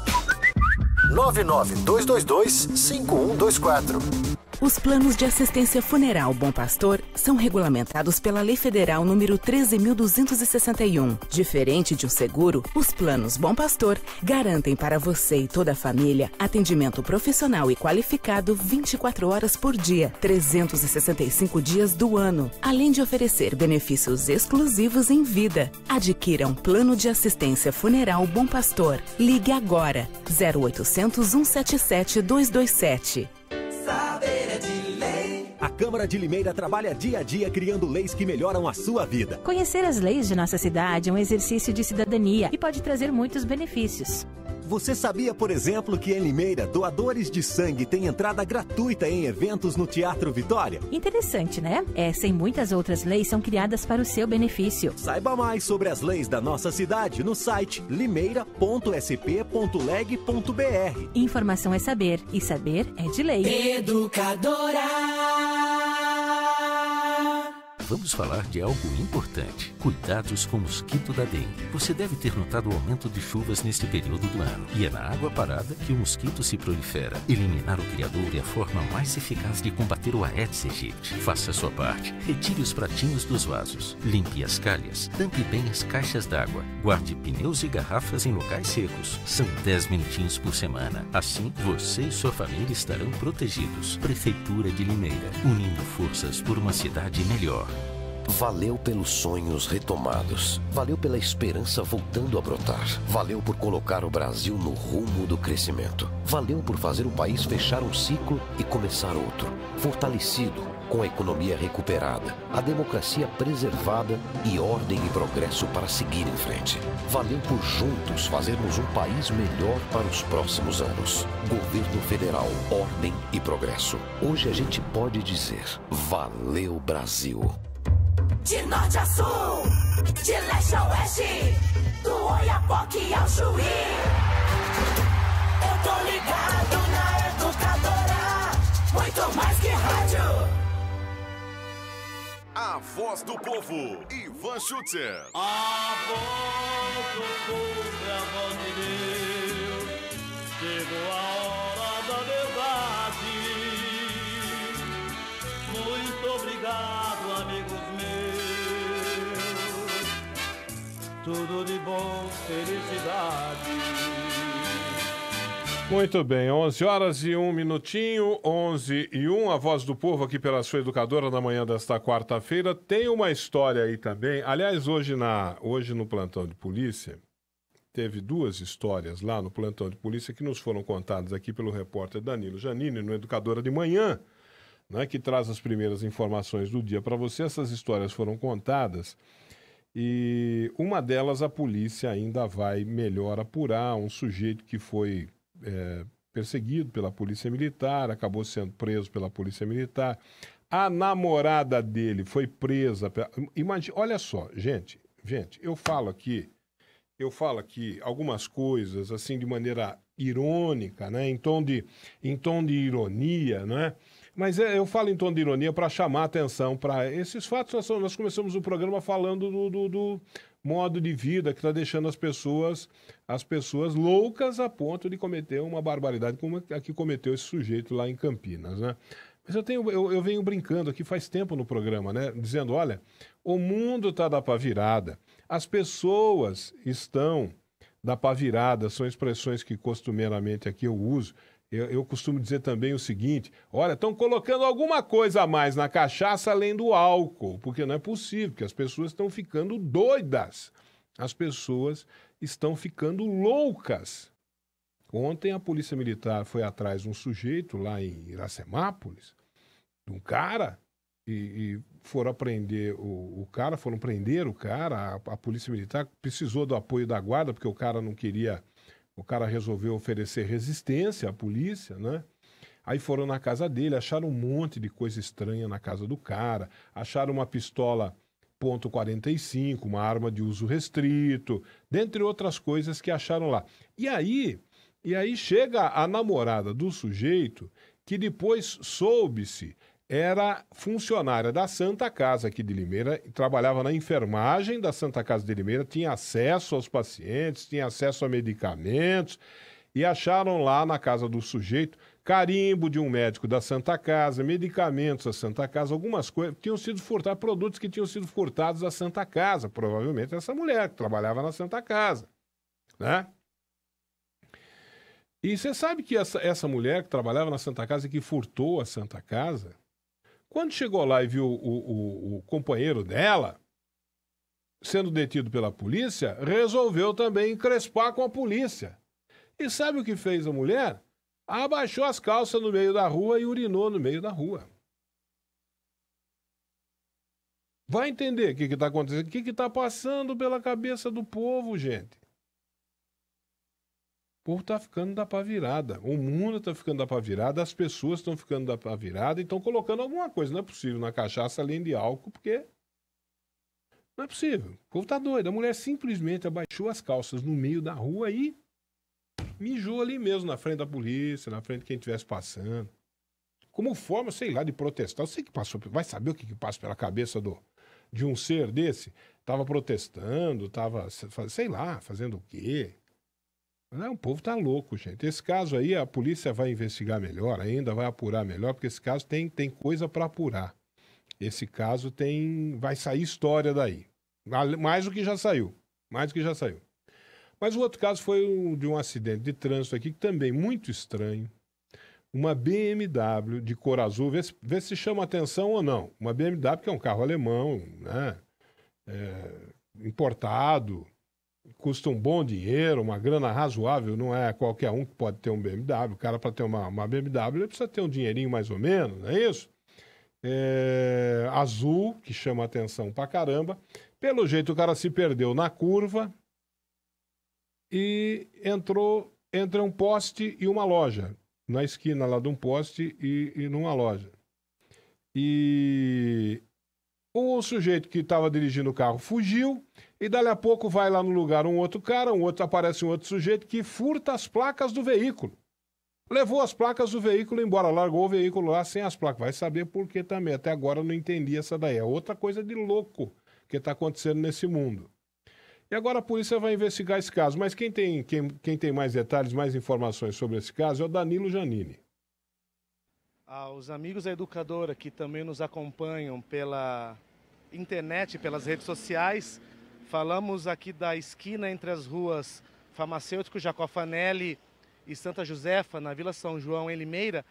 99222 5124. Os planos de assistência funeral Bom Pastor são regulamentados pela Lei Federal número 13261. Diferente de um seguro, os planos Bom Pastor garantem para você e toda a família atendimento profissional e qualificado 24 horas por dia, 365 dias do ano, além de oferecer benefícios exclusivos em vida. Adquira um plano de assistência funeral Bom Pastor. Ligue agora 0800 177 227. Saber é de lei. A Câmara de Limeira trabalha dia a dia criando leis que melhoram a sua vida. Conhecer as leis de nossa cidade é um exercício de cidadania e pode trazer muitos benefícios. Você sabia, por exemplo, que em Limeira, doadores de sangue têm entrada gratuita em eventos no Teatro Vitória? Interessante, né? É, Essa e muitas outras leis são criadas para o seu benefício. Saiba mais sobre as leis da nossa cidade no site limeira.sp.leg.br. Informação é saber e saber é de lei. Educadora! vamos falar de algo importante: cuidados com o mosquito da dengue. Você deve ter notado o aumento de chuvas neste período do ano, e é na água parada que o mosquito se prolifera. Eliminar o criador é a forma mais eficaz de combater o Aedes aegypti. Faça a sua parte, retire os pratinhos dos vasos, limpe as calhas, tampe bem as caixas d'água, guarde pneus e garrafas em locais secos. São 10 minutinhos por semana. Assim, você e sua família estarão protegidos. Prefeitura de Limeira, unindo forças por uma cidade melhor. Valeu pelos sonhos retomados. Valeu pela esperança voltando a brotar. Valeu por colocar o Brasil no rumo do crescimento. Valeu por fazer o país fechar um ciclo e começar outro. Fortalecido, com a economia recuperada, a democracia preservada e ordem e progresso para seguir em frente. Valeu por juntos fazermos um país melhor para os próximos anos. Governo Federal, ordem e progresso. Hoje a gente pode dizer: Valeu, Brasil! De norte a sul, de leste a oeste, do Oiapoque ao Chuí. Eu tô ligado na educadora, muito mais que rádio. A voz do povo, Ivan Schutzer. A voz do povo é a voz de Deus. Chegou a hora da verdade. Muito obrigado amigos meus. Tudo de bom, felicidade. Muito bem, 11 horas e um minutinho, 11 e 1, a voz do povo aqui pela sua educadora na manhã desta quarta-feira. Tem uma história aí também. Aliás, hoje, na, hoje no plantão de polícia, teve duas histórias lá no plantão de polícia que nos foram contadas aqui pelo repórter Danilo Janine, no Educadora de Manhã né, que traz as primeiras informações do dia para você. Essas histórias foram contadas e uma delas a polícia ainda vai melhor apurar. Um sujeito que foi é, perseguido pela polícia militar, acabou sendo preso pela polícia militar. A namorada dele foi presa. Imagina, olha só, gente, gente, eu falo aqui, eu falo aqui algumas coisas assim de maneira irônica, né? Em tom de, em tom de ironia, né? Mas eh, eu falo em tom de ironia para chamar a atenção para esses fatos. Nós, começamos o programa falando do, do, do modo de vida que está deixando as pessoas, as pessoas loucas a ponto de cometer uma barbaridade como a que cometeu esse sujeito lá em Campinas, né? Mas eu, tenho, eu, eu venho brincando aqui faz tempo no programa, né? Dizendo, olha, o mundo está da para virada, as pessoas estão da para virada, são expressões que costumeiramente aqui eu uso, eu, eu costumo dizer também o seguinte: olha, estão colocando alguma coisa a mais na cachaça além do álcool, porque não é possível, que as pessoas estão ficando doidas. As pessoas estão ficando loucas. Ontem a polícia militar foi atrás de um sujeito lá em Iracemápolis, de um cara, e, e foram prender o, o, cara, foram prender o cara. A, a polícia militar precisou do apoio da guarda, porque o cara não queria o cara resolveu oferecer resistência à polícia, né? Aí foram na casa dele, acharam um monte de coisa estranha na casa do cara, acharam uma pistola ponto .45, uma arma de uso restrito, dentre outras coisas que acharam lá. E aí, e aí chega a namorada do sujeito que depois soube-se era funcionária da Santa Casa aqui de Limeira, trabalhava na enfermagem da Santa Casa de Limeira, tinha acesso aos pacientes, tinha acesso a medicamentos, e acharam lá na casa do sujeito carimbo de um médico da Santa Casa, medicamentos da Santa Casa, algumas coisas tinham sido furtados, produtos que tinham sido furtados da Santa Casa, provavelmente essa mulher que trabalhava na Santa Casa, né? E você sabe que essa, essa mulher que trabalhava na Santa Casa e que furtou a Santa Casa, quando chegou lá e viu o, o, o companheiro dela sendo detido pela polícia, resolveu também encrespar com a polícia. E sabe o que fez a mulher? Abaixou as calças no meio da rua e urinou no meio da rua. Vai entender o que está acontecendo, o que está passando pela cabeça do povo, gente. O povo está ficando da pá virada. O mundo está ficando da pá virada, as pessoas estão ficando da pá virada e estão colocando alguma coisa. Não é possível na cachaça além de álcool, porque. Não é possível. O povo está doido. A mulher simplesmente abaixou as calças no meio da rua e mijou ali mesmo, na frente da polícia, na frente de quem estivesse passando. Como forma, sei lá, de protestar. Você que passou. Vai saber o que, que passa pela cabeça do, de um ser desse? Tava protestando, tava, sei lá, fazendo o quê? Não, o povo tá louco, gente. Esse caso aí, a polícia vai investigar melhor, ainda vai apurar melhor, porque esse caso tem, tem coisa para apurar. Esse caso tem. Vai sair história daí. Mais do que já saiu. Mais do que já saiu. Mas o outro caso foi um, de um acidente de trânsito aqui, que também muito estranho. Uma BMW de cor azul, vê se, vê se chama atenção ou não. Uma BMW que é um carro alemão, né? É, importado, custa um bom dinheiro, uma grana razoável, não é qualquer um que pode ter um BMW. O cara, para ter uma, uma BMW, ele precisa ter um dinheirinho mais ou menos, não é isso? É, azul, que chama atenção pra caramba. Pelo jeito, o cara se perdeu na curva e entrou entre um poste e uma loja. Na esquina lá de um poste e, e numa loja. E o sujeito que estava dirigindo o carro fugiu e dali a pouco vai lá no lugar um outro cara, um outro aparece um outro sujeito que furta as placas do veículo. Levou as placas do veículo embora, largou o veículo lá sem as placas. Vai saber por que também. Até agora eu não entendi essa daí. É outra coisa de louco que está acontecendo nesse mundo. E agora a polícia vai investigar esse caso. Mas quem tem, quem, quem tem mais detalhes, mais informações sobre esse caso é o Danilo Janini. Aos ah, amigos da educadora que também nos acompanham pela internet, pelas redes sociais. Falamos aqui da esquina entre as ruas Farmacêutico Jacó Fanelli e Santa Josefa, na Vila São João, em Limeira,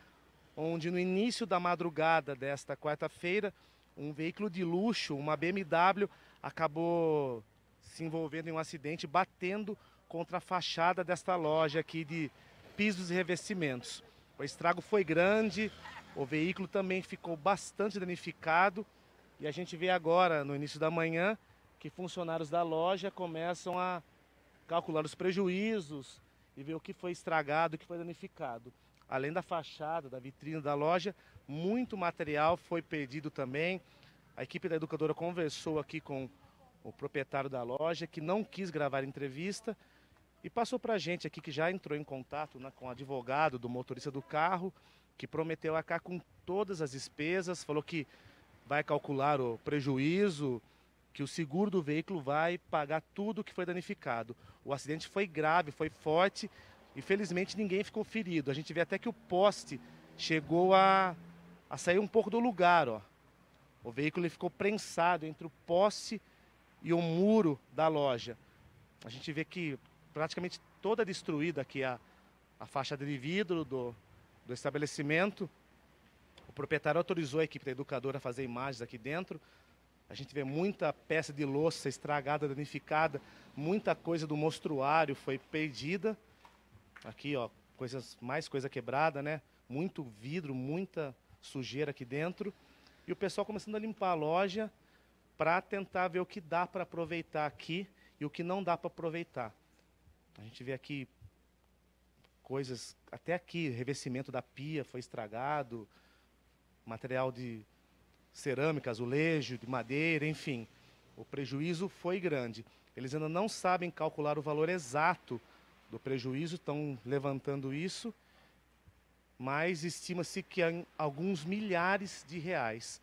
onde no início da madrugada desta quarta-feira, um veículo de luxo, uma BMW, acabou se envolvendo em um acidente, batendo contra a fachada desta loja aqui de pisos e revestimentos. O estrago foi grande, o veículo também ficou bastante danificado e a gente vê agora, no início da manhã, que funcionários da loja começam a calcular os prejuízos e ver o que foi estragado, o que foi danificado. Além da fachada, da vitrine da loja, muito material foi perdido também. A equipe da educadora conversou aqui com o proprietário da loja, que não quis gravar entrevista, e passou para a gente aqui, que já entrou em contato né, com o advogado do motorista do carro, que prometeu arcar com todas as despesas, falou que vai calcular o prejuízo que o seguro do veículo vai pagar tudo que foi danificado. O acidente foi grave, foi forte e felizmente ninguém ficou ferido. A gente vê até que o poste chegou a, a sair um pouco do lugar, ó. O veículo ficou prensado entre o poste e o muro da loja. A gente vê que praticamente toda destruída aqui a, a faixa de vidro do, do estabelecimento proprietário autorizou a equipe da educadora a fazer imagens aqui dentro. A gente vê muita peça de louça estragada, danificada, muita coisa do mostruário foi perdida. Aqui, ó, coisas, mais coisa quebrada, né? Muito vidro, muita sujeira aqui dentro. E o pessoal começando a limpar a loja para tentar ver o que dá para aproveitar aqui e o que não dá para aproveitar. A gente vê aqui coisas, até aqui, revestimento da pia foi estragado, material de cerâmica, azulejo, de madeira, enfim. O prejuízo foi grande. Eles ainda não sabem calcular o valor exato do prejuízo, estão levantando isso, mas estima-se que há alguns milhares de reais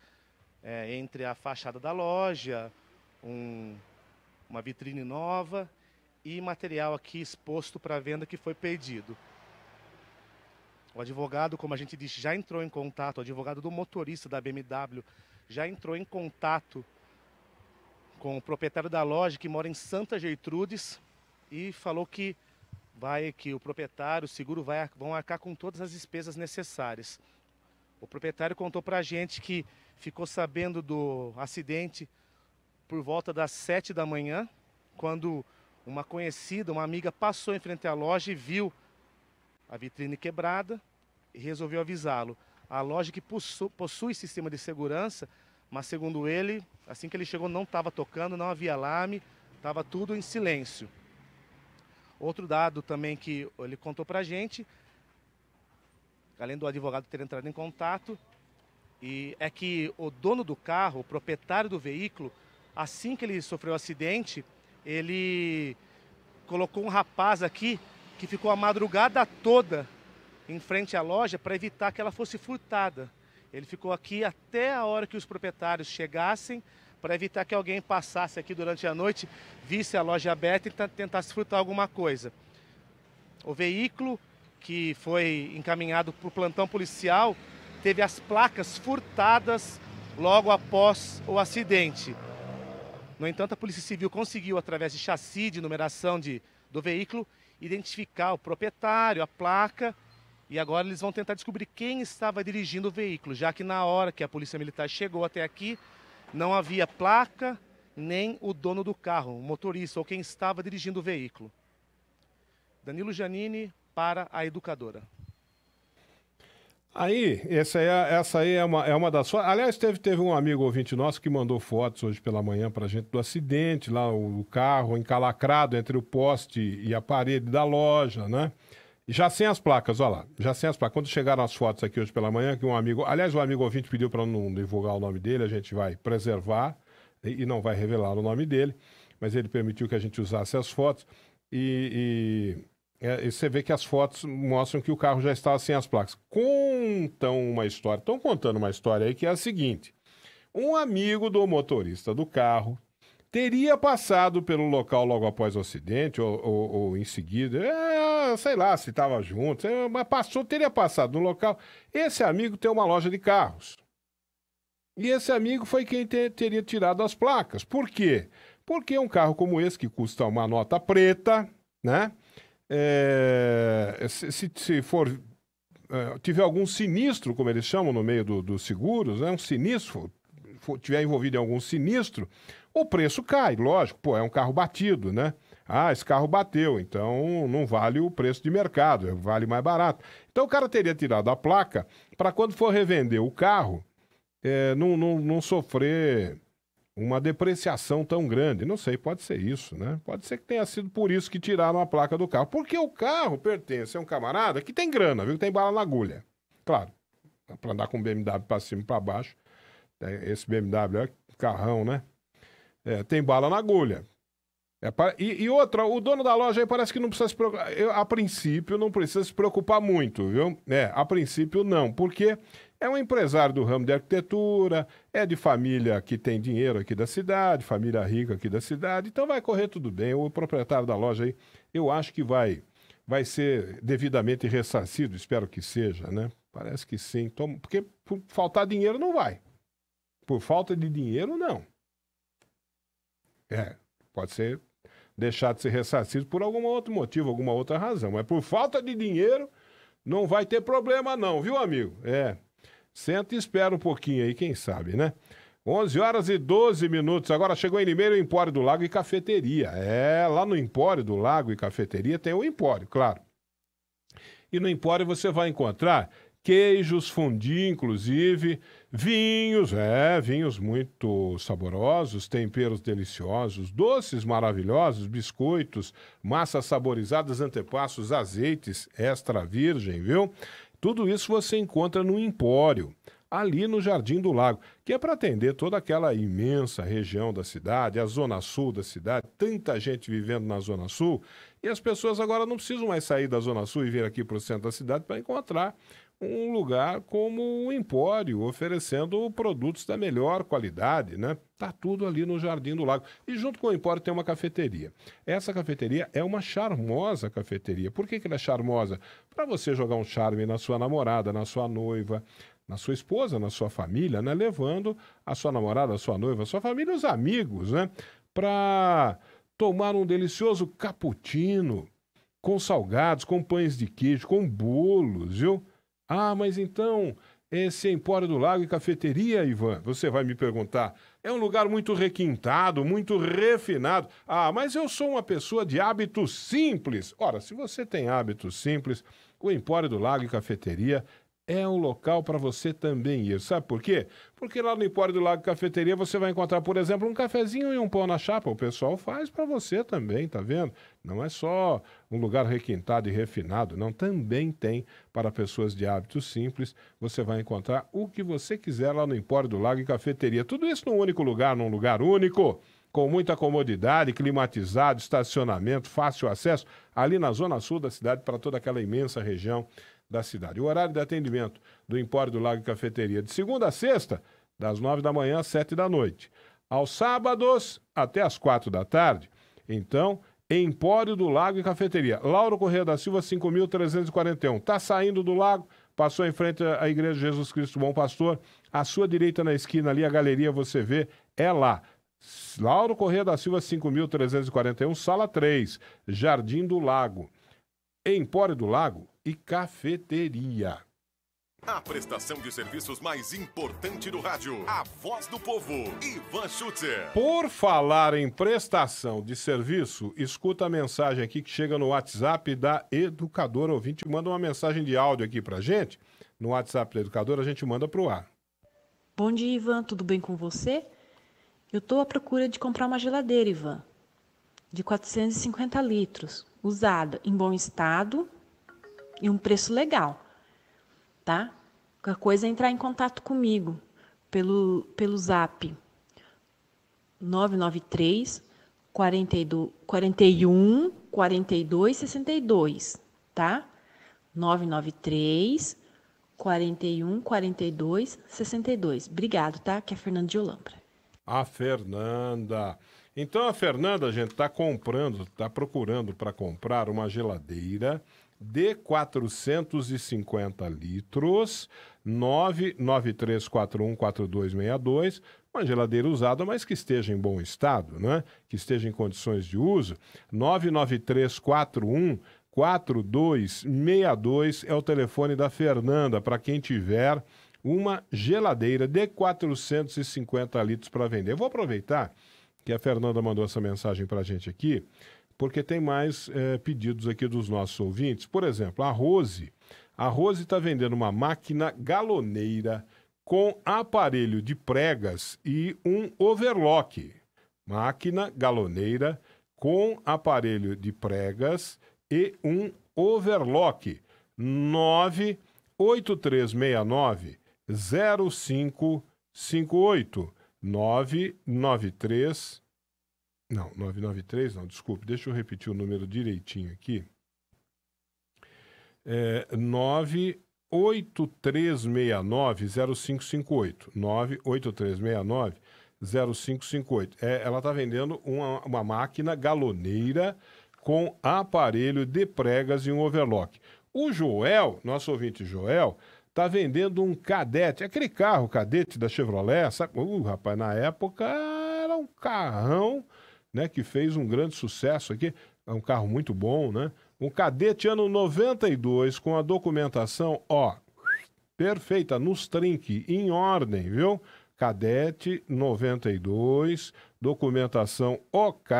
é, entre a fachada da loja, um, uma vitrine nova e material aqui exposto para venda que foi pedido. O advogado, como a gente disse, já entrou em contato, o advogado do motorista da BMW já entrou em contato com o proprietário da loja que mora em Santa Gertrudes e falou que vai que o proprietário, o seguro vai vão arcar com todas as despesas necessárias. O proprietário contou para a gente que ficou sabendo do acidente por volta das 7 da manhã, quando uma conhecida, uma amiga passou em frente à loja e viu a vitrine quebrada e resolveu avisá-lo. A loja que possui sistema de segurança, mas segundo ele, assim que ele chegou não estava tocando, não havia alarme, estava tudo em silêncio. Outro dado também que ele contou para a gente, além do advogado ter entrado em contato, e é que o dono do carro, o proprietário do veículo, assim que ele sofreu o acidente, ele colocou um rapaz aqui que ficou a madrugada toda em frente à loja para evitar que ela fosse furtada. Ele ficou aqui até a hora que os proprietários chegassem para evitar que alguém passasse aqui durante a noite, visse a loja aberta e tentasse furtar alguma coisa. O veículo que foi encaminhado para o plantão policial teve as placas furtadas logo após o acidente. No entanto, a Polícia Civil conseguiu, através de chassi, de numeração de, do veículo, identificar o proprietário, a placa, e agora eles vão tentar descobrir quem estava dirigindo o veículo, já que na hora que a Polícia Militar chegou até aqui, não havia placa nem o dono do carro, o motorista ou quem estava dirigindo o veículo. Danilo Janini para a educadora. Aí, essa aí, é, essa aí é, uma, é uma das fotos. Aliás, teve, teve um amigo ouvinte nosso que mandou fotos hoje pela manhã para gente do acidente lá, o, o carro encalacrado entre o poste e a parede da loja, né? Já sem as placas, olha lá. Já sem as placas. Quando chegaram as fotos aqui hoje pela manhã, que um amigo. Aliás, o um amigo ouvinte pediu para não divulgar o nome dele, a gente vai preservar e, e não vai revelar o nome dele, mas ele permitiu que a gente usasse as fotos. e, e é, você vê que as fotos mostram que o carro já estava sem as placas. Contam uma história, estão contando uma história aí que é a seguinte: um amigo do motorista do carro teria passado pelo local logo após o acidente, ou, ou, ou em seguida, é, sei lá se estava junto, é, mas passou, teria passado no local. Esse amigo tem uma loja de carros. E esse amigo foi quem te, teria tirado as placas. Por quê? Porque um carro como esse, que custa uma nota preta, né? é, se, se for é, tiver algum sinistro, como eles chamam no meio dos do seguros, né, um sinistro, for, tiver envolvido em algum sinistro, o preço cai, lógico, pô, é um carro batido, né? Ah, esse carro bateu, então não vale o preço de mercado, é, vale mais barato. Então o cara teria tirado a placa para quando for revender o carro, é, não, não, não sofrer uma depreciação tão grande. Não sei, pode ser isso, né? Pode ser que tenha sido por isso que tiraram a placa do carro. Porque o carro pertence a um camarada que tem grana, viu? Tem bala na agulha. Claro, para andar com BMW para cima e para baixo. É, esse BMW é carrão, né? É, tem bala na agulha. É e, e, outra, o dono da loja aí parece que não precisa se preocupar. Eu, a princípio, não precisa se preocupar muito, viu? É, a princípio, não. Porque é um empresário do ramo de arquitetura, é de família que tem dinheiro aqui da cidade, família rica aqui da cidade, então vai correr tudo bem. O proprietário da loja aí, eu acho que vai vai ser devidamente ressarcido, espero que seja, né? Parece que sim. porque por faltar dinheiro não vai. Por falta de dinheiro, não. É, pode ser deixar de ser ressarcido por algum outro motivo, alguma outra razão. Mas por falta de dinheiro, não vai ter problema, não, viu, amigo? É, Senta e espera um pouquinho aí, quem sabe, né? 11 horas e 12 minutos. Agora chegou em Limeira o Empório do Lago e Cafeteria. É, lá no Empório do Lago e Cafeteria tem o Empório, claro. E no Empório você vai encontrar queijos, fundi, inclusive, vinhos, é, vinhos muito saborosos, temperos deliciosos, doces maravilhosos, biscoitos, massas saborizadas, antepassos, azeites extra virgem, viu? Tudo isso você encontra no Empório ali no Jardim do Lago, que é para atender toda aquela imensa região da cidade, a zona sul da cidade, tanta gente vivendo na zona sul, e as pessoas agora não precisam mais sair da zona sul e vir aqui para o centro da cidade para encontrar um lugar como um empório, oferecendo produtos da melhor qualidade, né? Tá tudo ali no Jardim do Lago. E junto com o empório tem uma cafeteria. Essa cafeteria é uma charmosa cafeteria. Por que, que ela é charmosa? Para você jogar um charme na sua namorada, na sua noiva, na sua esposa, na sua família, né? Levando a sua namorada, a sua noiva, a sua família, os amigos, né? Para tomar um delicioso cappuccino com salgados, com pães de queijo, com bolos, viu? Ah, mas então esse Empório do Lago e Cafeteria, Ivan, você vai me perguntar, é um lugar muito requintado, muito refinado. Ah, mas eu sou uma pessoa de hábitos simples. Ora, se você tem hábitos simples, o Empório do Lago e Cafeteria é um local para você também ir. Sabe por quê? Porque lá no Empório do Lago Cafeteria você vai encontrar, por exemplo, um cafezinho e um pão na chapa. O pessoal faz para você também, tá vendo? Não é só um lugar requintado e refinado, não. Também tem para pessoas de hábitos simples. Você vai encontrar o que você quiser lá no Empório do Lago e Cafeteria. Tudo isso num único lugar, num lugar único com muita comodidade, climatizado, estacionamento, fácil acesso, ali na zona sul da cidade, para toda aquela imensa região da cidade. O horário de atendimento do Empório do Lago e Cafeteria de segunda a sexta, das nove da manhã às sete da noite. Aos sábados, até às quatro da tarde. Então, Empório do Lago e Cafeteria. Lauro Correia da Silva, 5.341. Está saindo do lago, passou em frente à Igreja Jesus Cristo Bom Pastor. À sua direita, na esquina ali, a galeria você vê, é lá. Lauro Correia da Silva, 5.341, sala 3, Jardim do Lago. Empório do Lago, e cafeteria. A prestação de serviços mais importante do rádio, a voz do povo, Ivan Schutzer. Por falar em prestação de serviço, escuta a mensagem aqui que chega no WhatsApp da Educadora Ouvinte. Manda uma mensagem de áudio aqui pra gente. No WhatsApp da Educadora, a gente manda pro ar. Bom dia, Ivan. Tudo bem com você? Eu estou à procura de comprar uma geladeira, Ivan, de 450 litros, usada, em bom estado, e um preço legal, tá? A coisa é entrar em contato comigo pelo, pelo zap 993 42, 41 42 62, tá? 993 41 42 62. Obrigado, tá? Que é a Fernanda de Olambra. A Fernanda. Então a Fernanda, gente, está comprando, está procurando para comprar uma geladeira de 450 litros, 993414262, uma geladeira usada, mas que esteja em bom estado, né? que esteja em condições de uso, 99341 4262 é o telefone da Fernanda para quem tiver uma geladeira de 450 litros para vender. Eu vou aproveitar que a Fernanda mandou essa mensagem para a gente aqui porque tem mais é, pedidos aqui dos nossos ouvintes. Por exemplo, a Rose. A Rose está vendendo uma máquina galoneira com aparelho de pregas e um overlock. Máquina galoneira com aparelho de pregas e um overlock. 98369 0558 993 não, 993 não, desculpe, deixa eu repetir o número direitinho aqui. É 98369-0558. 98369-0558. É, ela está vendendo uma, uma máquina galoneira com aparelho de pregas e um overlock. O Joel, nosso ouvinte Joel, tá vendendo um cadete, aquele carro cadete da Chevrolet, sabe? Uh, rapaz, na época era um carrão né, que fez um grande sucesso aqui. É um carro muito bom, né? Um Cadete ano 92 com a documentação, ó, perfeita, nos trinque, em ordem, viu? Cadete 92, documentação OK.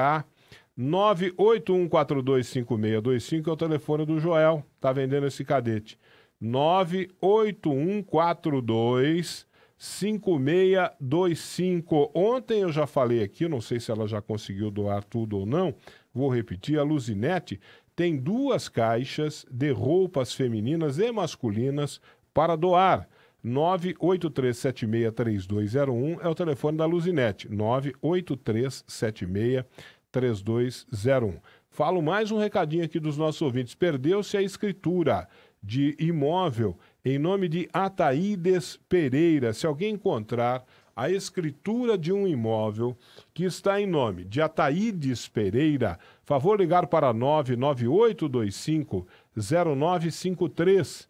981425625 é o telefone do Joel, tá vendendo esse cadete. 98142 5625. Ontem eu já falei aqui, não sei se ela já conseguiu doar tudo ou não, vou repetir: a Luzinete tem duas caixas de roupas femininas e masculinas para doar. 983763201 é o telefone da Luzinete, 983763201. Falo mais um recadinho aqui dos nossos ouvintes. Perdeu-se a escritura de imóvel em nome de Ataídes Pereira. Se alguém encontrar a escritura de um imóvel que está em nome de Ataídes Pereira, favor ligar para 99825 0953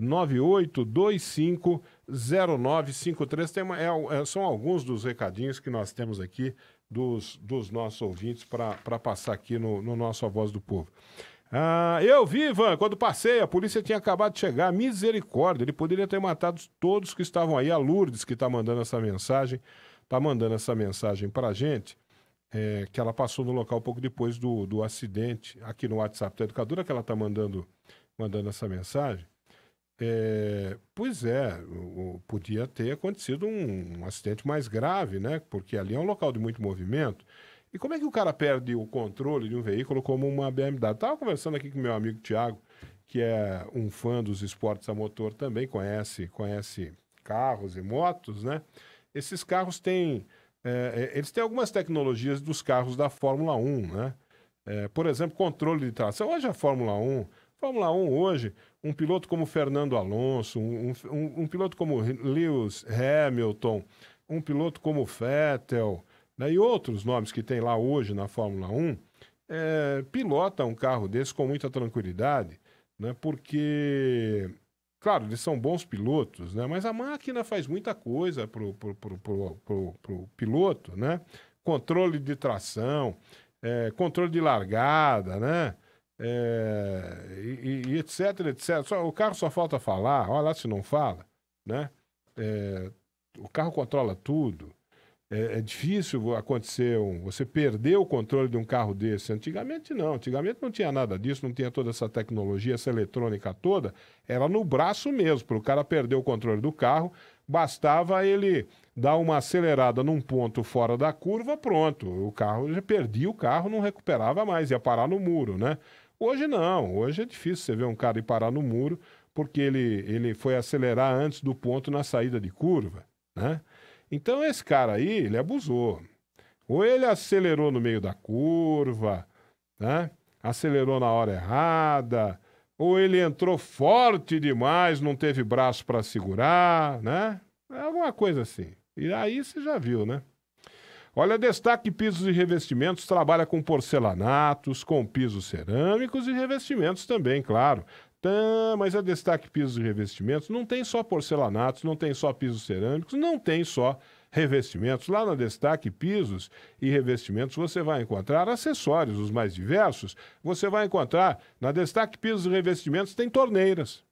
0953. Tem uma, é, é, são alguns dos recadinhos que nós temos aqui dos, dos nossos ouvintes para passar aqui no, no nosso A Voz do Povo. Ah, eu vi, Ivan, quando passei, a polícia tinha acabado de chegar. Misericórdia, ele poderia ter matado todos que estavam aí. A Lourdes, que está mandando essa mensagem, está mandando essa mensagem para a gente, é, que ela passou no local pouco depois do, do acidente, aqui no WhatsApp da Educadora, que ela está mandando, mandando essa mensagem. É, pois é, podia ter acontecido um, um acidente mais grave, né? Porque ali é um local de muito movimento. E como é que o cara perde o controle de um veículo como uma BMW? Estava conversando aqui com meu amigo Tiago, que é um fã dos esportes a motor também, conhece, conhece carros e motos, né? Esses carros têm. É, é eles têm algumas tecnologias dos carros da Fórmula 1, né? É, por exemplo, controle de tração. Hoje a Fórmula 1. Fórmula 1 hoje, um piloto como Fernando Alonso, um, um, um piloto como Lewis Hamilton, um piloto como Vettel, né? E outros nomes que tem lá hoje na Fórmula 1 é, pilota um carro desse com muita tranquilidade, né? porque, claro, eles são bons pilotos, né? mas a máquina faz muita coisa para o piloto, né? controle de tração, é, controle de largada, né? É, e, e, etc, etc. Só, o carro só falta falar, olha lá se não fala, né? É, o carro controla tudo é, é, difícil acontecer um, você perder o controle de um carro desse. Antigamente não, antigamente não tinha nada disso, não tinha toda essa tecnologia, essa eletrônica toda, era no braço mesmo, para o cara perder o controle do carro, bastava ele dar uma acelerada num ponto fora da curva, pronto, o carro já perdia o carro, não recuperava mais, ia parar no muro, né? Hoje não, hoje é difícil você ver um cara ir parar no muro porque ele, ele foi acelerar antes do ponto na saída de curva, né? Então esse cara aí, ele abusou. Ou ele acelerou no meio da curva, né? acelerou na hora errada, ou ele entrou forte demais, não teve braço para segurar, né? É alguma coisa assim. E aí você já viu, né? Olha, destaque pisos e revestimentos trabalha com porcelanatos, com pisos cerâmicos e revestimentos também, claro. Tá, mas a é destaque pisos e revestimentos não tem só porcelanatos, não tem só pisos cerâmicos, não tem só revestimentos. Lá na Destaque Pisos e Revestimentos você vai encontrar acessórios, os mais diversos. Você vai encontrar na Destaque Pisos e Revestimentos tem torneiras,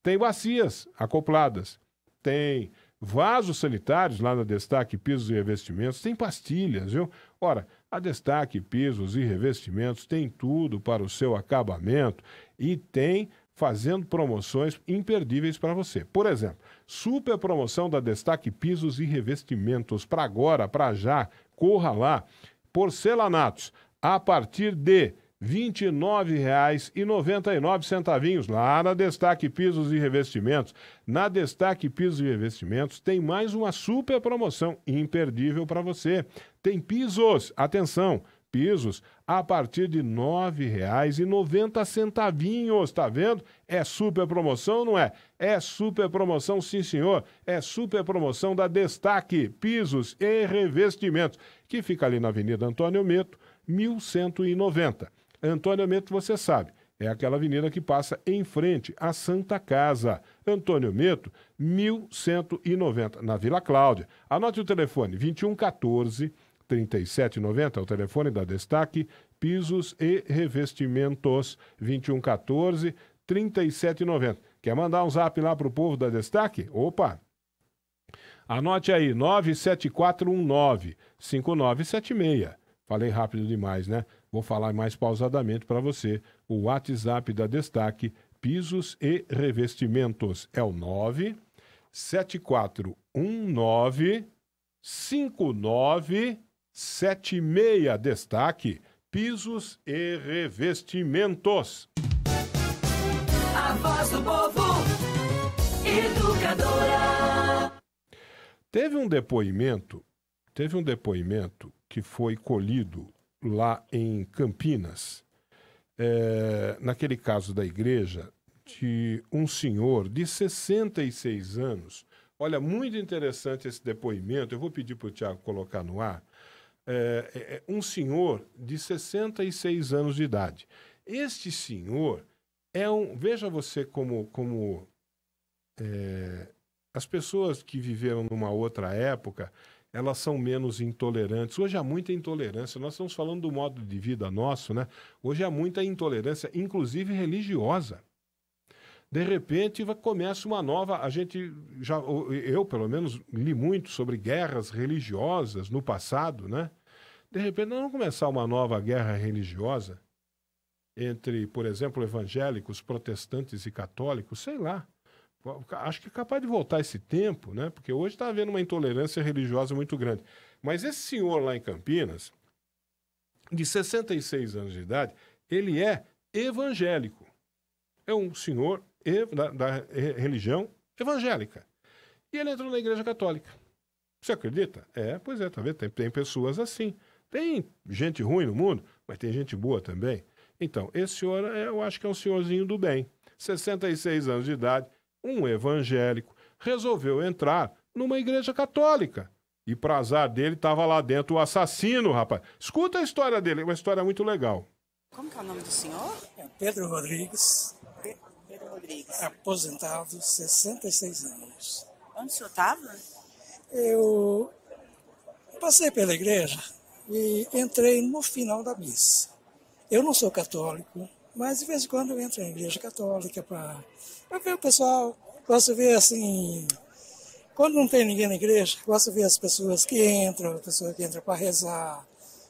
tem bacias acopladas, tem vasos sanitários lá na Destaque Pisos e Revestimentos, tem pastilhas, viu? Ora, a Destaque Pisos e Revestimentos tem tudo para o seu acabamento e tem fazendo promoções imperdíveis para você. Por exemplo, super promoção da Destaque Pisos e Revestimentos. Para agora, para já, corra lá. Porcelanatos, a partir de R$ 29,99 lá na Destaque Pisos e Revestimentos. Na Destaque Pisos e Revestimentos tem mais uma super promoção imperdível para você. Tem pisos, atenção, pisos a partir de R$ 9,90. Tá vendo? É super promoção, não é? É super promoção, sim senhor. É super promoção da Destaque Pisos e Revestimentos, que fica ali na Avenida Antônio Meto, 1190. Antônio Meto, você sabe, é aquela avenida que passa em frente à Santa Casa. Antônio Meto, 1190, na Vila Cláudia. Anote o telefone, 2114 3790 é o telefone da Destaque, pisos e revestimentos 2114 3790. Quer mandar um zap lá para o povo da Destaque? Opa. Anote aí 97419 5976. Falei rápido demais, né? Vou falar mais pausadamente para você. O WhatsApp da Destaque, pisos e revestimentos é o 97419 5976 sete e meia destaque, pisos e revestimentos. A voz do povo, educadora. Teve um depoimento, teve um depoimento que foi colhido lá em Campinas, é, naquele caso da igreja, de um senhor de 66 anos. Olha, muito interessante esse depoimento. Eu vou pedir para o Tiago colocar no ar é, é, é, um senhor de 66 anos de idade. Este senhor é um. Veja você como. como é, as pessoas que viveram numa outra época, elas são menos intolerantes. Hoje há muita intolerância. Nós estamos falando do modo de vida nosso, né? Hoje há muita intolerância, inclusive religiosa de repente começa uma nova. A gente já, eu pelo menos li muito sobre guerras religiosas no passado, né? De repente, não começar uma nova guerra religiosa entre, por exemplo, evangélicos, protestantes e católicos, sei lá. Acho que é capaz de voltar esse tempo, né? Porque hoje está havendo uma intolerância religiosa muito grande. Mas esse senhor lá em Campinas, de 66 anos de idade, ele é evangélico. É um senhor da, da religião evangélica. E ele entrou na Igreja Católica. Você acredita? É, pois é, tá vendo? Tem, tem pessoas assim. Tem gente ruim no mundo, mas tem gente boa também. Então, esse senhor, é, eu acho que é um senhorzinho do bem. 66 anos de idade, um evangélico, resolveu entrar numa igreja católica. E para azar dele, estava lá dentro o assassino, rapaz. Escuta a história dele, é uma história muito legal. Como que é o nome do senhor? É Pedro Rodrigues. Rodrigues? Aposentado, 66 anos. Onde o senhor estava? Eu passei pela igreja e entrei no final da missa. Eu não sou católico, mas de vez em quando eu entro na igreja católica para ver o pessoal. Gosto de ver assim. Quando não tem ninguém na igreja, gosto de ver as pessoas que entram, as pessoas que entram para rezar.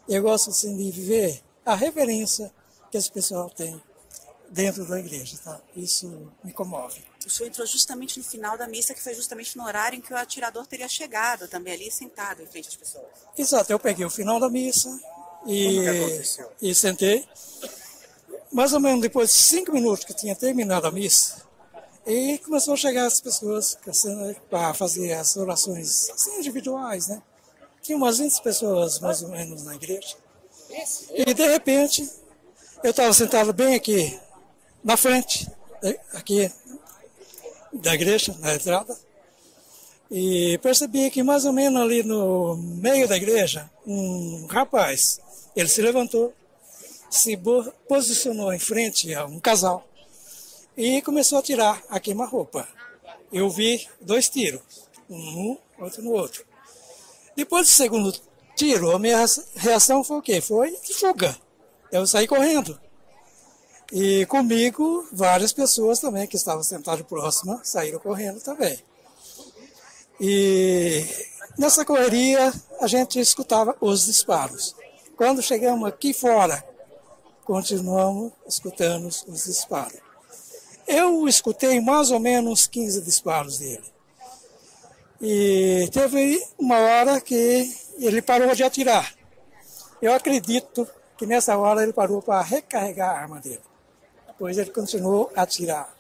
Eu gosto assim de viver a reverência que esse pessoal tem dentro da igreja, tá? Isso me comove. O senhor entrou justamente no final da missa, que foi justamente no horário em que o atirador teria chegado também ali, sentado em frente às pessoas. Exato, eu peguei o final da missa e, e sentei. Mais ou menos depois de cinco minutos que tinha terminado a missa, e começou a chegar as pessoas para fazer as orações assim, individuais, né? Tinha umas 20 pessoas mais ou menos na igreja. E de repente, eu estava sentado bem aqui na frente, eh, aqui da igreja, na entrada. E percebi que mais ou menos ali no meio da igreja, um rapaz, ele se levantou, se posicionou em frente a um casal e começou a tirar a queima-roupa. Eu vi dois tiros, um no outro no outro. Depois do segundo tiro, a minha reação foi o quê? Foi fuga. Eu saí correndo. E comigo, várias pessoas também que estavam sentadas próximas saíram correndo também. E nessa correria, a gente escutava os disparos. Quando chegamos aqui fora, continuamos escutando os disparos. Eu escutei mais ou menos 15 disparos dele. E teve uma hora que ele parou de atirar. Eu acredito que nessa hora ele parou para recarregar a arma dele. Pois ele continuou a atirar,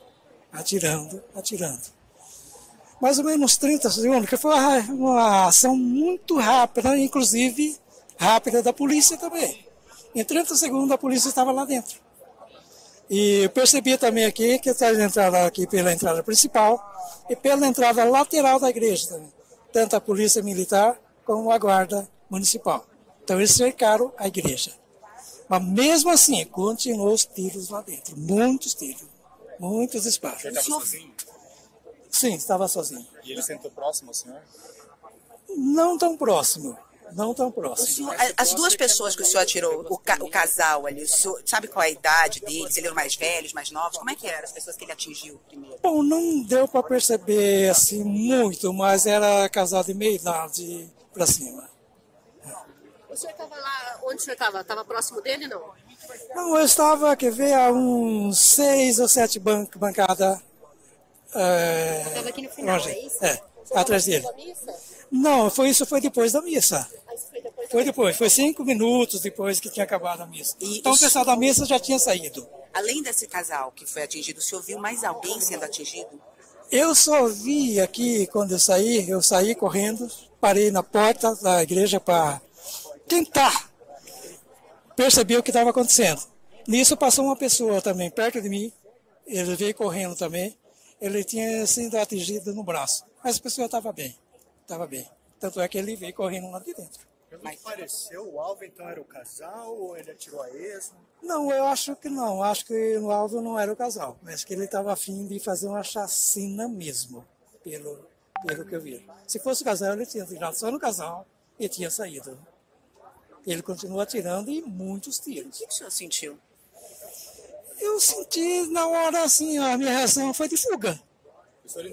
atirando, atirando. Mais ou menos 30 segundos, que foi uma, uma ação muito rápida, inclusive rápida da polícia também. Em 30 segundos a polícia estava lá dentro. E eu percebi também aqui que eles entraram aqui pela entrada principal e pela entrada lateral da igreja também, tanto a polícia militar como a guarda municipal. Então eles cercaram a igreja. Mas mesmo assim, continuou os tiros lá dentro. Muitos tiros. Muitos espaços. Você estava sozinho? Sim, estava sozinho. E ele sentou próximo ao senhor? Não tão próximo. Não tão próximo. Senhor, as duas pessoas que o senhor atirou, o, ca, o casal ali, o senhor, sabe qual é a idade deles? Eles eram mais velhos, mais novos? Como é que eram as pessoas que ele atingiu primeiro? Bom, não deu para perceber assim muito, mas era casal de meia idade para cima. O senhor estava lá, onde o senhor estava? Estava próximo dele, não? Não, eu estava, quer ver, a uns seis ou sete ban bancadas. É... Estava aqui no final, longe. é isso? É, atrás dele. Não, foi, isso foi depois da missa. Ah, foi depois foi depois, foi cinco minutos depois que tinha acabado a missa. E então o pessoal da missa já tinha saído. Além desse casal que foi atingido, o senhor viu mais alguém sendo atingido? Eu só vi aqui quando eu saí, eu saí correndo, parei na porta da igreja para tentar perceber o que estava acontecendo. Nisso passou uma pessoa também perto de mim, ele veio correndo também, ele tinha sido atingido no braço, mas a pessoa estava bem, estava bem. Tanto é que ele veio correndo lá de dentro. Pelo mas... que pareceu, o alvo então era o casal ou ele atirou a esmo? Não, eu acho que não, acho que o alvo não era o casal, mas que ele estava afim de fazer uma chacina mesmo, pelo, pelo que eu vi. Se fosse o casal, ele tinha atirado só no casal e tinha saído. Ele continua atirando e muitos tiros. O que o senhor sentiu? Eu senti na hora assim, a minha reação foi de fuga.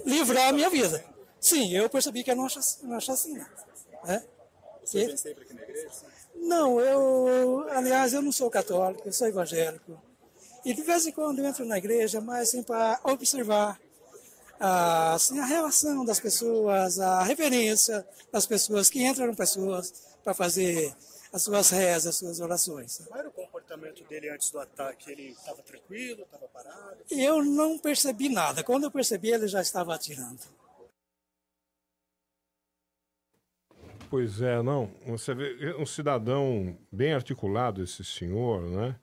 Livrar a minha vida. Sim, eu percebi que era uma chacina. Uma chacina né? Você vem sempre aqui na igreja? Não, eu, aliás, eu não sou católico, eu sou evangélico. E de vez em quando eu entro na igreja, mas assim, para observar a, ah, assim, a relação das pessoas, a reverência das pessoas que entram pessoas para fazer as suas rezas, as suas orações. Qual era o comportamento dele antes do ataque? Ele estava tranquilo, estava parado? Eu não percebi nada. Quando eu percebi, ele já estava atirando. Pois é, não. Você vê um cidadão bem articulado, esse senhor, né?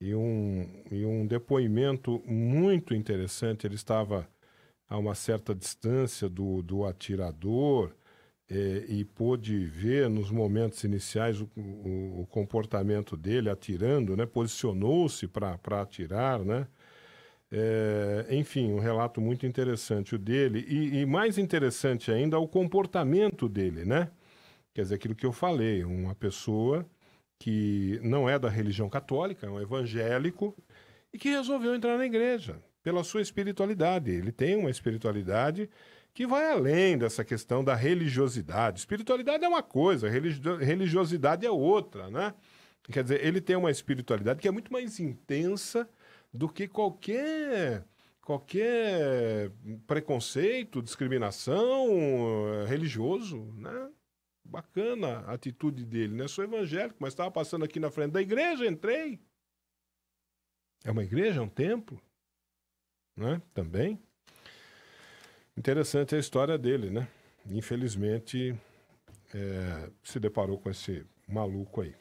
E um, e um depoimento muito interessante. Ele estava a uma certa distância do, do atirador é, e pôde ver nos momentos iniciais o, o, o comportamento dele atirando, né? Posicionou-se para atirar, né? É, enfim, um relato muito interessante o dele e, e mais interessante ainda o comportamento dele, né? Quer dizer, aquilo que eu falei, uma pessoa que não é da religião católica, é um evangélico, e que resolveu entrar na igreja pela sua espiritualidade. Ele tem uma espiritualidade que vai além dessa questão da religiosidade. Espiritualidade é uma coisa, religiosidade é outra, né? Quer dizer, ele tem uma espiritualidade que é muito mais intensa do que qualquer qualquer preconceito, discriminação eh, religioso, né? Bacana a atitude dele, né? Sou evangélico, mas estava passando aqui na frente da igreja, entrei. É uma igreja, é um templo, né? Também. Interessante a história dele, né? Infelizmente, é, se deparou com esse maluco aí.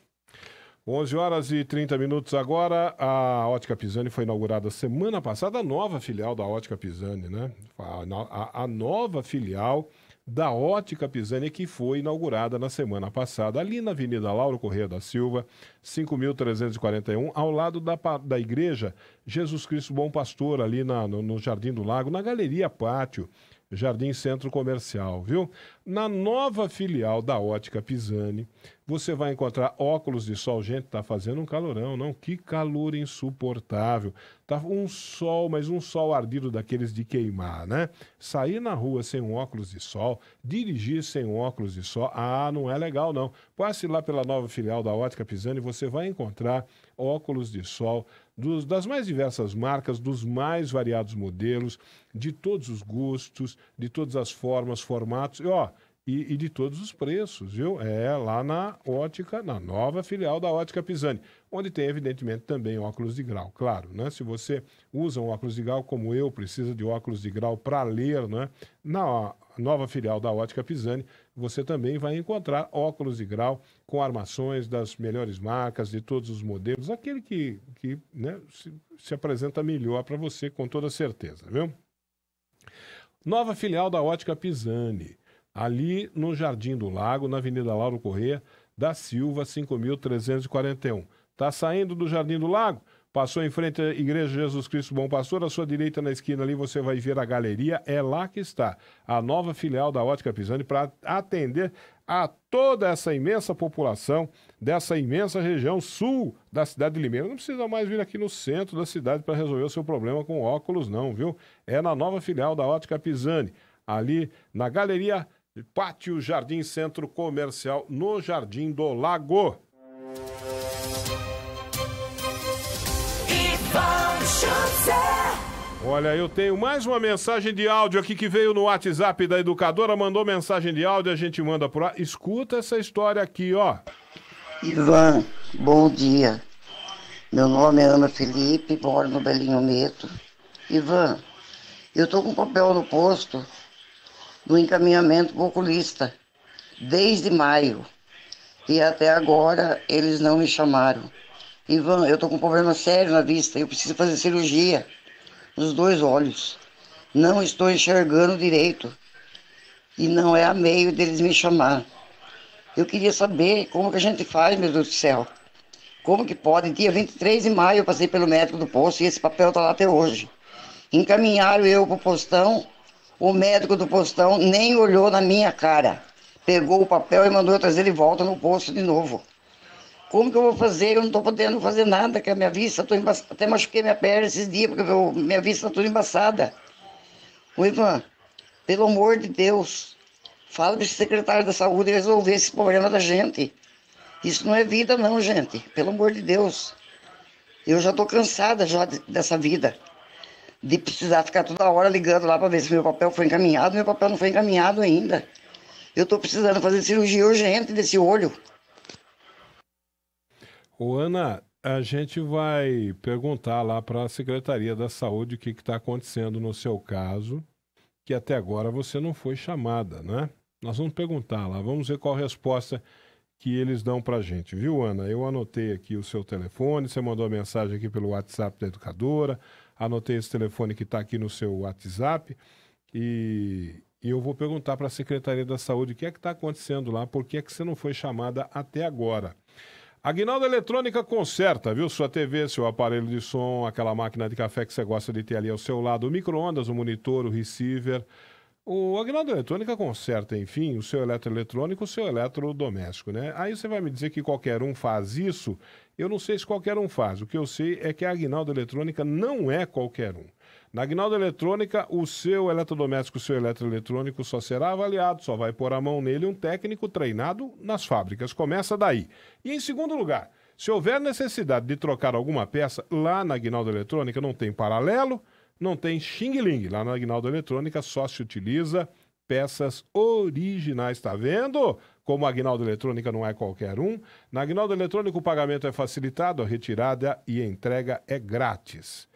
11 horas e 30 minutos agora. A Ótica Pisani foi inaugurada semana passada, a nova filial da Ótica Pisani, né? A, a, a nova filial da Ótica Pisani, que foi inaugurada na semana passada, ali na Avenida Lauro Corrêa da Silva, 5.341, ao lado da, da Igreja Jesus Cristo Bom Pastor, ali na, no, no Jardim do Lago, na Galeria Pátio. Jardim Centro Comercial, viu? Na nova filial da Ótica Pisani, você vai encontrar óculos de sol. Gente, tá fazendo um calorão, não? Que calor insuportável. Tá um sol, mas um sol ardido daqueles de queimar, né? Sair na rua sem um óculos de sol, dirigir sem um óculos de sol, ah, não é legal, não. Passe lá pela nova filial da Ótica Pisani, você vai encontrar óculos de sol dos, das mais diversas marcas, dos mais variados modelos, de todos os gostos, de todas as formas, formatos. E, ó, e, e, de todos os preços, viu? É lá na Ótica, na nova filial da Ótica Pisani onde tem, evidentemente, também óculos de grau. Claro, né? se você usa um óculos de grau, como eu, precisa de óculos de grau para ler, né? na nova filial da Ótica Pisani, você também vai encontrar óculos de grau com armações das melhores marcas, de todos os modelos, aquele que, que né, se, se apresenta melhor para você, com toda certeza, viu? Nova filial da Ótica Pisani, ali no Jardim do Lago, na Avenida Lauro Corrêa da Silva, 5.341. Está saindo do Jardim do Lago, passou em frente à Igreja Jesus Cristo Bom Pastor, à sua direita na esquina ali você vai ver a galeria, é lá que está a nova filial da Ótica Pisani para atender a toda essa imensa população dessa imensa região sul da cidade de Limeira. Não precisa mais vir aqui no centro da cidade para resolver o seu problema com óculos não, viu? É na nova filial da Ótica Pisani, ali na galeria Pátio Jardim Centro Comercial, no Jardim do Lago. Olha, eu tenho mais uma mensagem de áudio aqui que veio no WhatsApp da educadora, mandou mensagem de áudio, a gente manda por lá. Escuta essa história aqui, ó. Ivan, bom dia. Meu nome é Ana Felipe, moro no Belinho Meto. Ivan, eu tô com papel no posto do encaminhamento pro oculista desde maio. E até agora eles não me chamaram. Ivan, eu tô com um problema sério na vista, eu preciso fazer cirurgia os dois olhos. Não estou enxergando direito. E não é a meio deles me chamar. Eu queria saber como que a gente faz, meu Deus do céu. Como que pode? Dia 23 de maio eu passei pelo médico do posto e esse papel está lá até hoje. Encaminharam eu para o postão, o médico do postão nem olhou na minha cara. Pegou o papel e mandou eu trazer ele volta no posto de novo. Como que eu vou fazer? Eu não estou podendo fazer nada com a minha vista. Tô Até machuquei minha perna esses dias, porque eu... minha vista está toda embaçada. Ô, Ivan, pelo amor de Deus, fala para o secretário da saúde resolver esse problema da gente. Isso não é vida, não, gente. Pelo amor de Deus. Eu já estou cansada já de... dessa vida. De precisar ficar toda hora ligando lá para ver se meu papel foi encaminhado. Meu papel não foi encaminhado ainda. Eu estou precisando fazer cirurgia urgente desse olho. Ô, Ana, a gente vai perguntar lá para a Secretaria da Saúde o que está acontecendo no seu caso, que até agora você não foi chamada, né? Nós vamos perguntar lá, vamos ver qual a resposta que eles dão para a gente, viu, Ana? Eu anotei aqui o seu telefone, você mandou a mensagem aqui pelo WhatsApp da educadora, anotei esse telefone que está aqui no seu WhatsApp e, e eu vou perguntar para a Secretaria da Saúde o que é que está acontecendo lá, por que é que você não foi chamada até agora. Aguinaldo Eletrônica conserta, viu? Sua TV, seu aparelho de som, aquela máquina de café que você gosta de ter ali ao seu lado, o micro-ondas, o monitor, o receiver. O Agnaldo Eletrônica conserta, enfim, o seu eletroeletrônico, o seu eletrodoméstico, né? Aí você vai me dizer que qualquer um faz isso. Eu não sei se qualquer um faz. O que eu sei é que a Agnaldo Eletrônica não é qualquer um. Na Agnaldo Eletrônica, o seu eletrodoméstico, o seu eletroeletrônico só será avaliado, só vai pôr a mão nele um técnico treinado nas fábricas. Começa daí. E em segundo lugar, se houver necessidade de trocar alguma peça, lá na Agnaldo Eletrônica não tem paralelo, não tem xing-ling. Lá na Agnaldo Eletrônica só se utiliza peças originais, tá vendo? Como a Agnaldo Eletrônica não é qualquer um. Na Agnaldo Eletrônica o pagamento é facilitado, a retirada e a entrega é grátis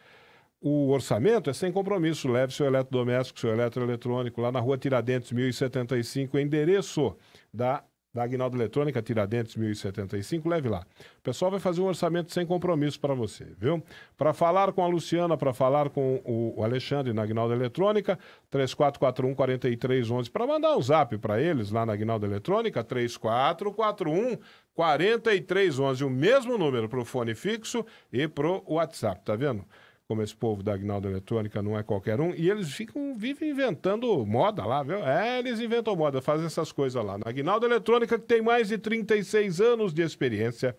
o orçamento é sem compromisso. Leve seu eletrodoméstico, seu eletroeletrônico lá na rua Tiradentes 1075, endereço da, da Agnaldo Eletrônica Tiradentes 1075. Leve lá. O pessoal vai fazer um orçamento sem compromisso para você, viu? Para falar com a Luciana, para falar com o Alexandre na Agnaldo Eletrônica, 3441 4311. Para mandar um zap para eles lá na Agnaldo Eletrônica, 3441 4311. O mesmo número para o fone fixo e para o WhatsApp, tá vendo? como esse povo da Agnaldo Eletrônica não é qualquer um, e eles ficam, vivem inventando moda lá, viu? É, eles inventam moda, fazem essas coisas lá. Na Agnaldo Eletrônica, que tem mais de 36 anos de experiência,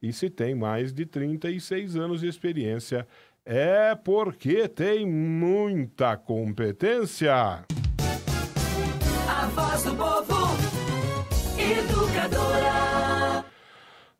e se tem mais de 36 anos de experiência, é porque tem muita competência. A voz do povo, educadora.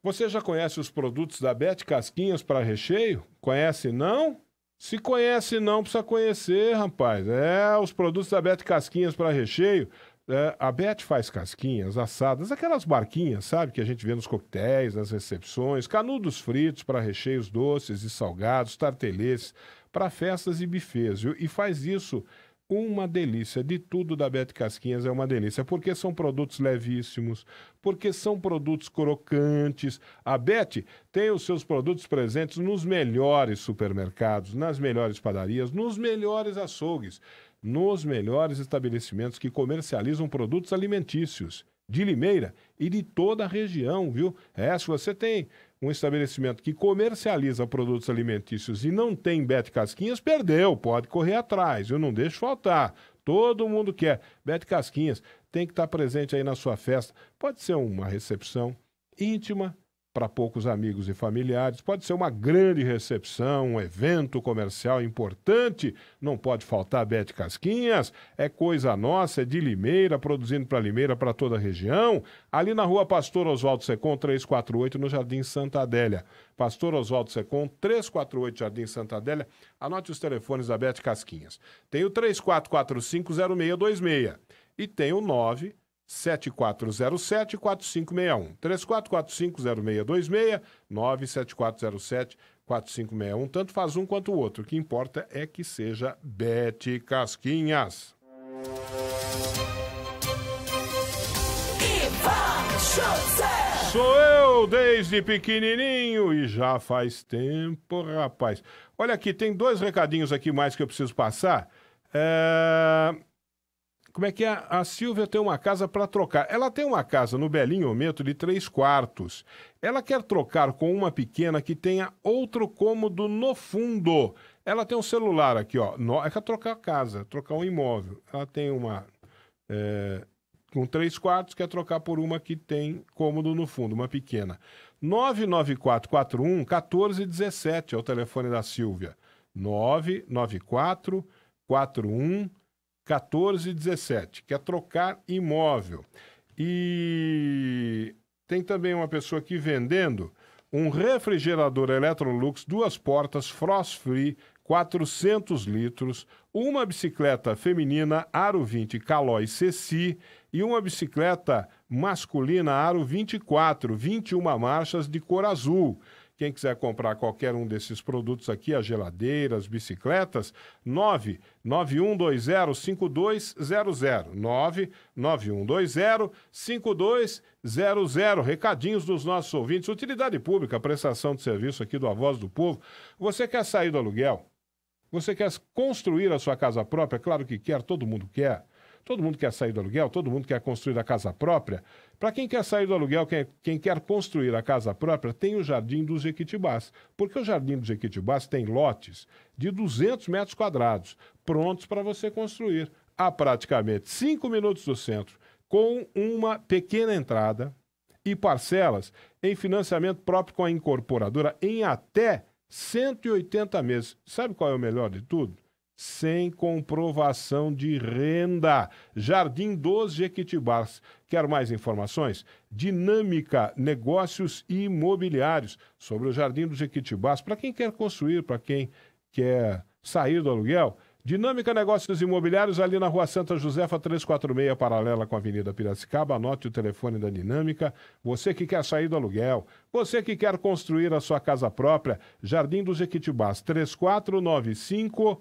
Você já conhece os produtos da Bete Casquinhas para recheio? Conhece não? Se conhece não, precisa conhecer, rapaz. É, os produtos da Bete Casquinhas para recheio. É, a Beth faz casquinhas assadas, aquelas barquinhas, sabe, que a gente vê nos coquetéis, nas recepções, canudos fritos para recheios doces e salgados, tarteletes, para festas e bufês, viu? E faz isso uma delícia. De tudo da Bete Casquinhas é uma delícia. Porque são produtos levíssimos, porque são produtos crocantes. A Bete tem os seus produtos presentes nos melhores supermercados, nas melhores padarias, nos melhores açougues, nos melhores estabelecimentos que comercializam produtos alimentícios de Limeira e de toda a região, viu? É, se você tem um estabelecimento que comercializa produtos alimentícios e não tem Bet Casquinhas, perdeu, pode correr atrás, eu não deixo faltar. Todo mundo quer. Bet Casquinhas tem que estar presente aí na sua festa. Pode ser uma recepção íntima, para poucos amigos e familiares. Pode ser uma grande recepção, um evento comercial importante. Não pode faltar Bete Casquinhas. É coisa nossa, é de Limeira, produzindo para Limeira, para toda a região. Ali na rua Pastor Oswaldo Secom, 348, no Jardim Santa Adélia. Pastor Oswaldo Secom, 348, Jardim Santa Adélia. Anote os telefones da Bete Casquinhas. Tem o 34450626 e tem o 9 7407 4561. 34450626 97407 4561. Tanto faz um quanto o outro. O que importa é que seja Bete Casquinhas. Sou eu desde pequenininho e já faz tempo, rapaz. Olha aqui, tem dois recadinhos aqui mais que eu preciso passar. É... Como é que é? A Silvia tem uma casa para trocar. Ela tem uma casa no Belinho Aumento de três quartos. Ela quer trocar com uma pequena que tenha outro cômodo no fundo. Ela tem um celular aqui, ó. No... É para trocar a casa, trocar um imóvel. Ela tem uma. É... Com três quartos, quer trocar por uma que tem cômodo no fundo, uma pequena. 99441 1417 é o telefone da Silvia. 994 41 1417, quer é trocar imóvel. E tem também uma pessoa aqui vendendo um refrigerador Electrolux, duas portas, frost free, 400 litros, uma bicicleta feminina Aro 20 caloi Ceci e uma bicicleta masculina Aro 24, 21 marchas de cor azul. Quem quiser comprar qualquer um desses produtos aqui, a geladeira, as bicicletas, 991205200. 991205200. Recadinhos dos nossos ouvintes. Utilidade pública, prestação de serviço aqui do A Voz do Povo. Você quer sair do aluguel? Você quer construir a sua casa própria? Claro que quer, todo mundo quer. Todo mundo quer sair do aluguel, todo mundo quer construir a casa própria. Para quem quer sair do aluguel, quem, quem, quer construir a casa própria, tem o Jardim dos Jequitibás. Porque o Jardim dos Jequitibás tem lotes de 200 metros quadrados prontos para você construir a praticamente 5 minutos do centro, com uma pequena entrada e parcelas em financiamento próprio com a incorporadora em até 180 meses. Sabe qual é o melhor de tudo? sem comprovação de renda. Jardim dos Jequitibás. Quer mais informações? Dinâmica Negócios Imobiliários sobre o Jardim dos Jequitibás. Para quem quer construir, para quem quer sair do aluguel, Dinâmica Negócios Imobiliários, ali na rua Santa Josefa, 346, paralela com a Avenida Piracicaba. Anote o telefone da Dinâmica. Você que quer sair do aluguel, você que quer construir a sua casa própria, Jardim dos Jequitibás, 3495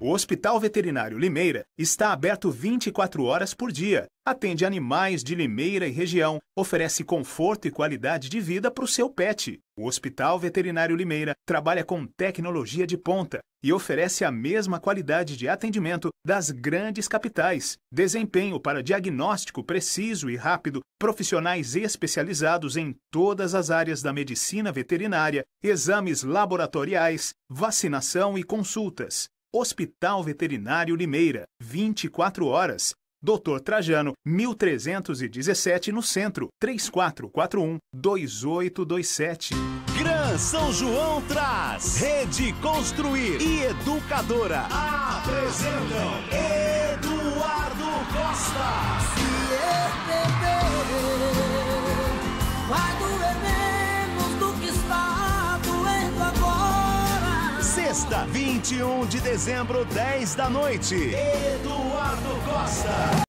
O Hospital Veterinário Limeira está aberto 24 horas por dia, atende animais de Limeira e região, oferece conforto e qualidade de vida para o seu pet. O Hospital Veterinário Limeira trabalha com tecnologia de ponta e oferece a mesma qualidade de atendimento das grandes capitais. Desempenho para diagnóstico preciso e rápido, profissionais especializados em todas as áreas da medicina veterinária, exames laboratoriais, vacinação e consultas. Hospital Veterinário Limeira, 24 horas. Doutor Trajano, 1317 no centro, 3441-2827. Gran São João traz Rede Construir e Educadora. Apresentam Eduardo Costa. Se eu vai Sexta, 21 de dezembro, 10 da noite. Eduardo Costa.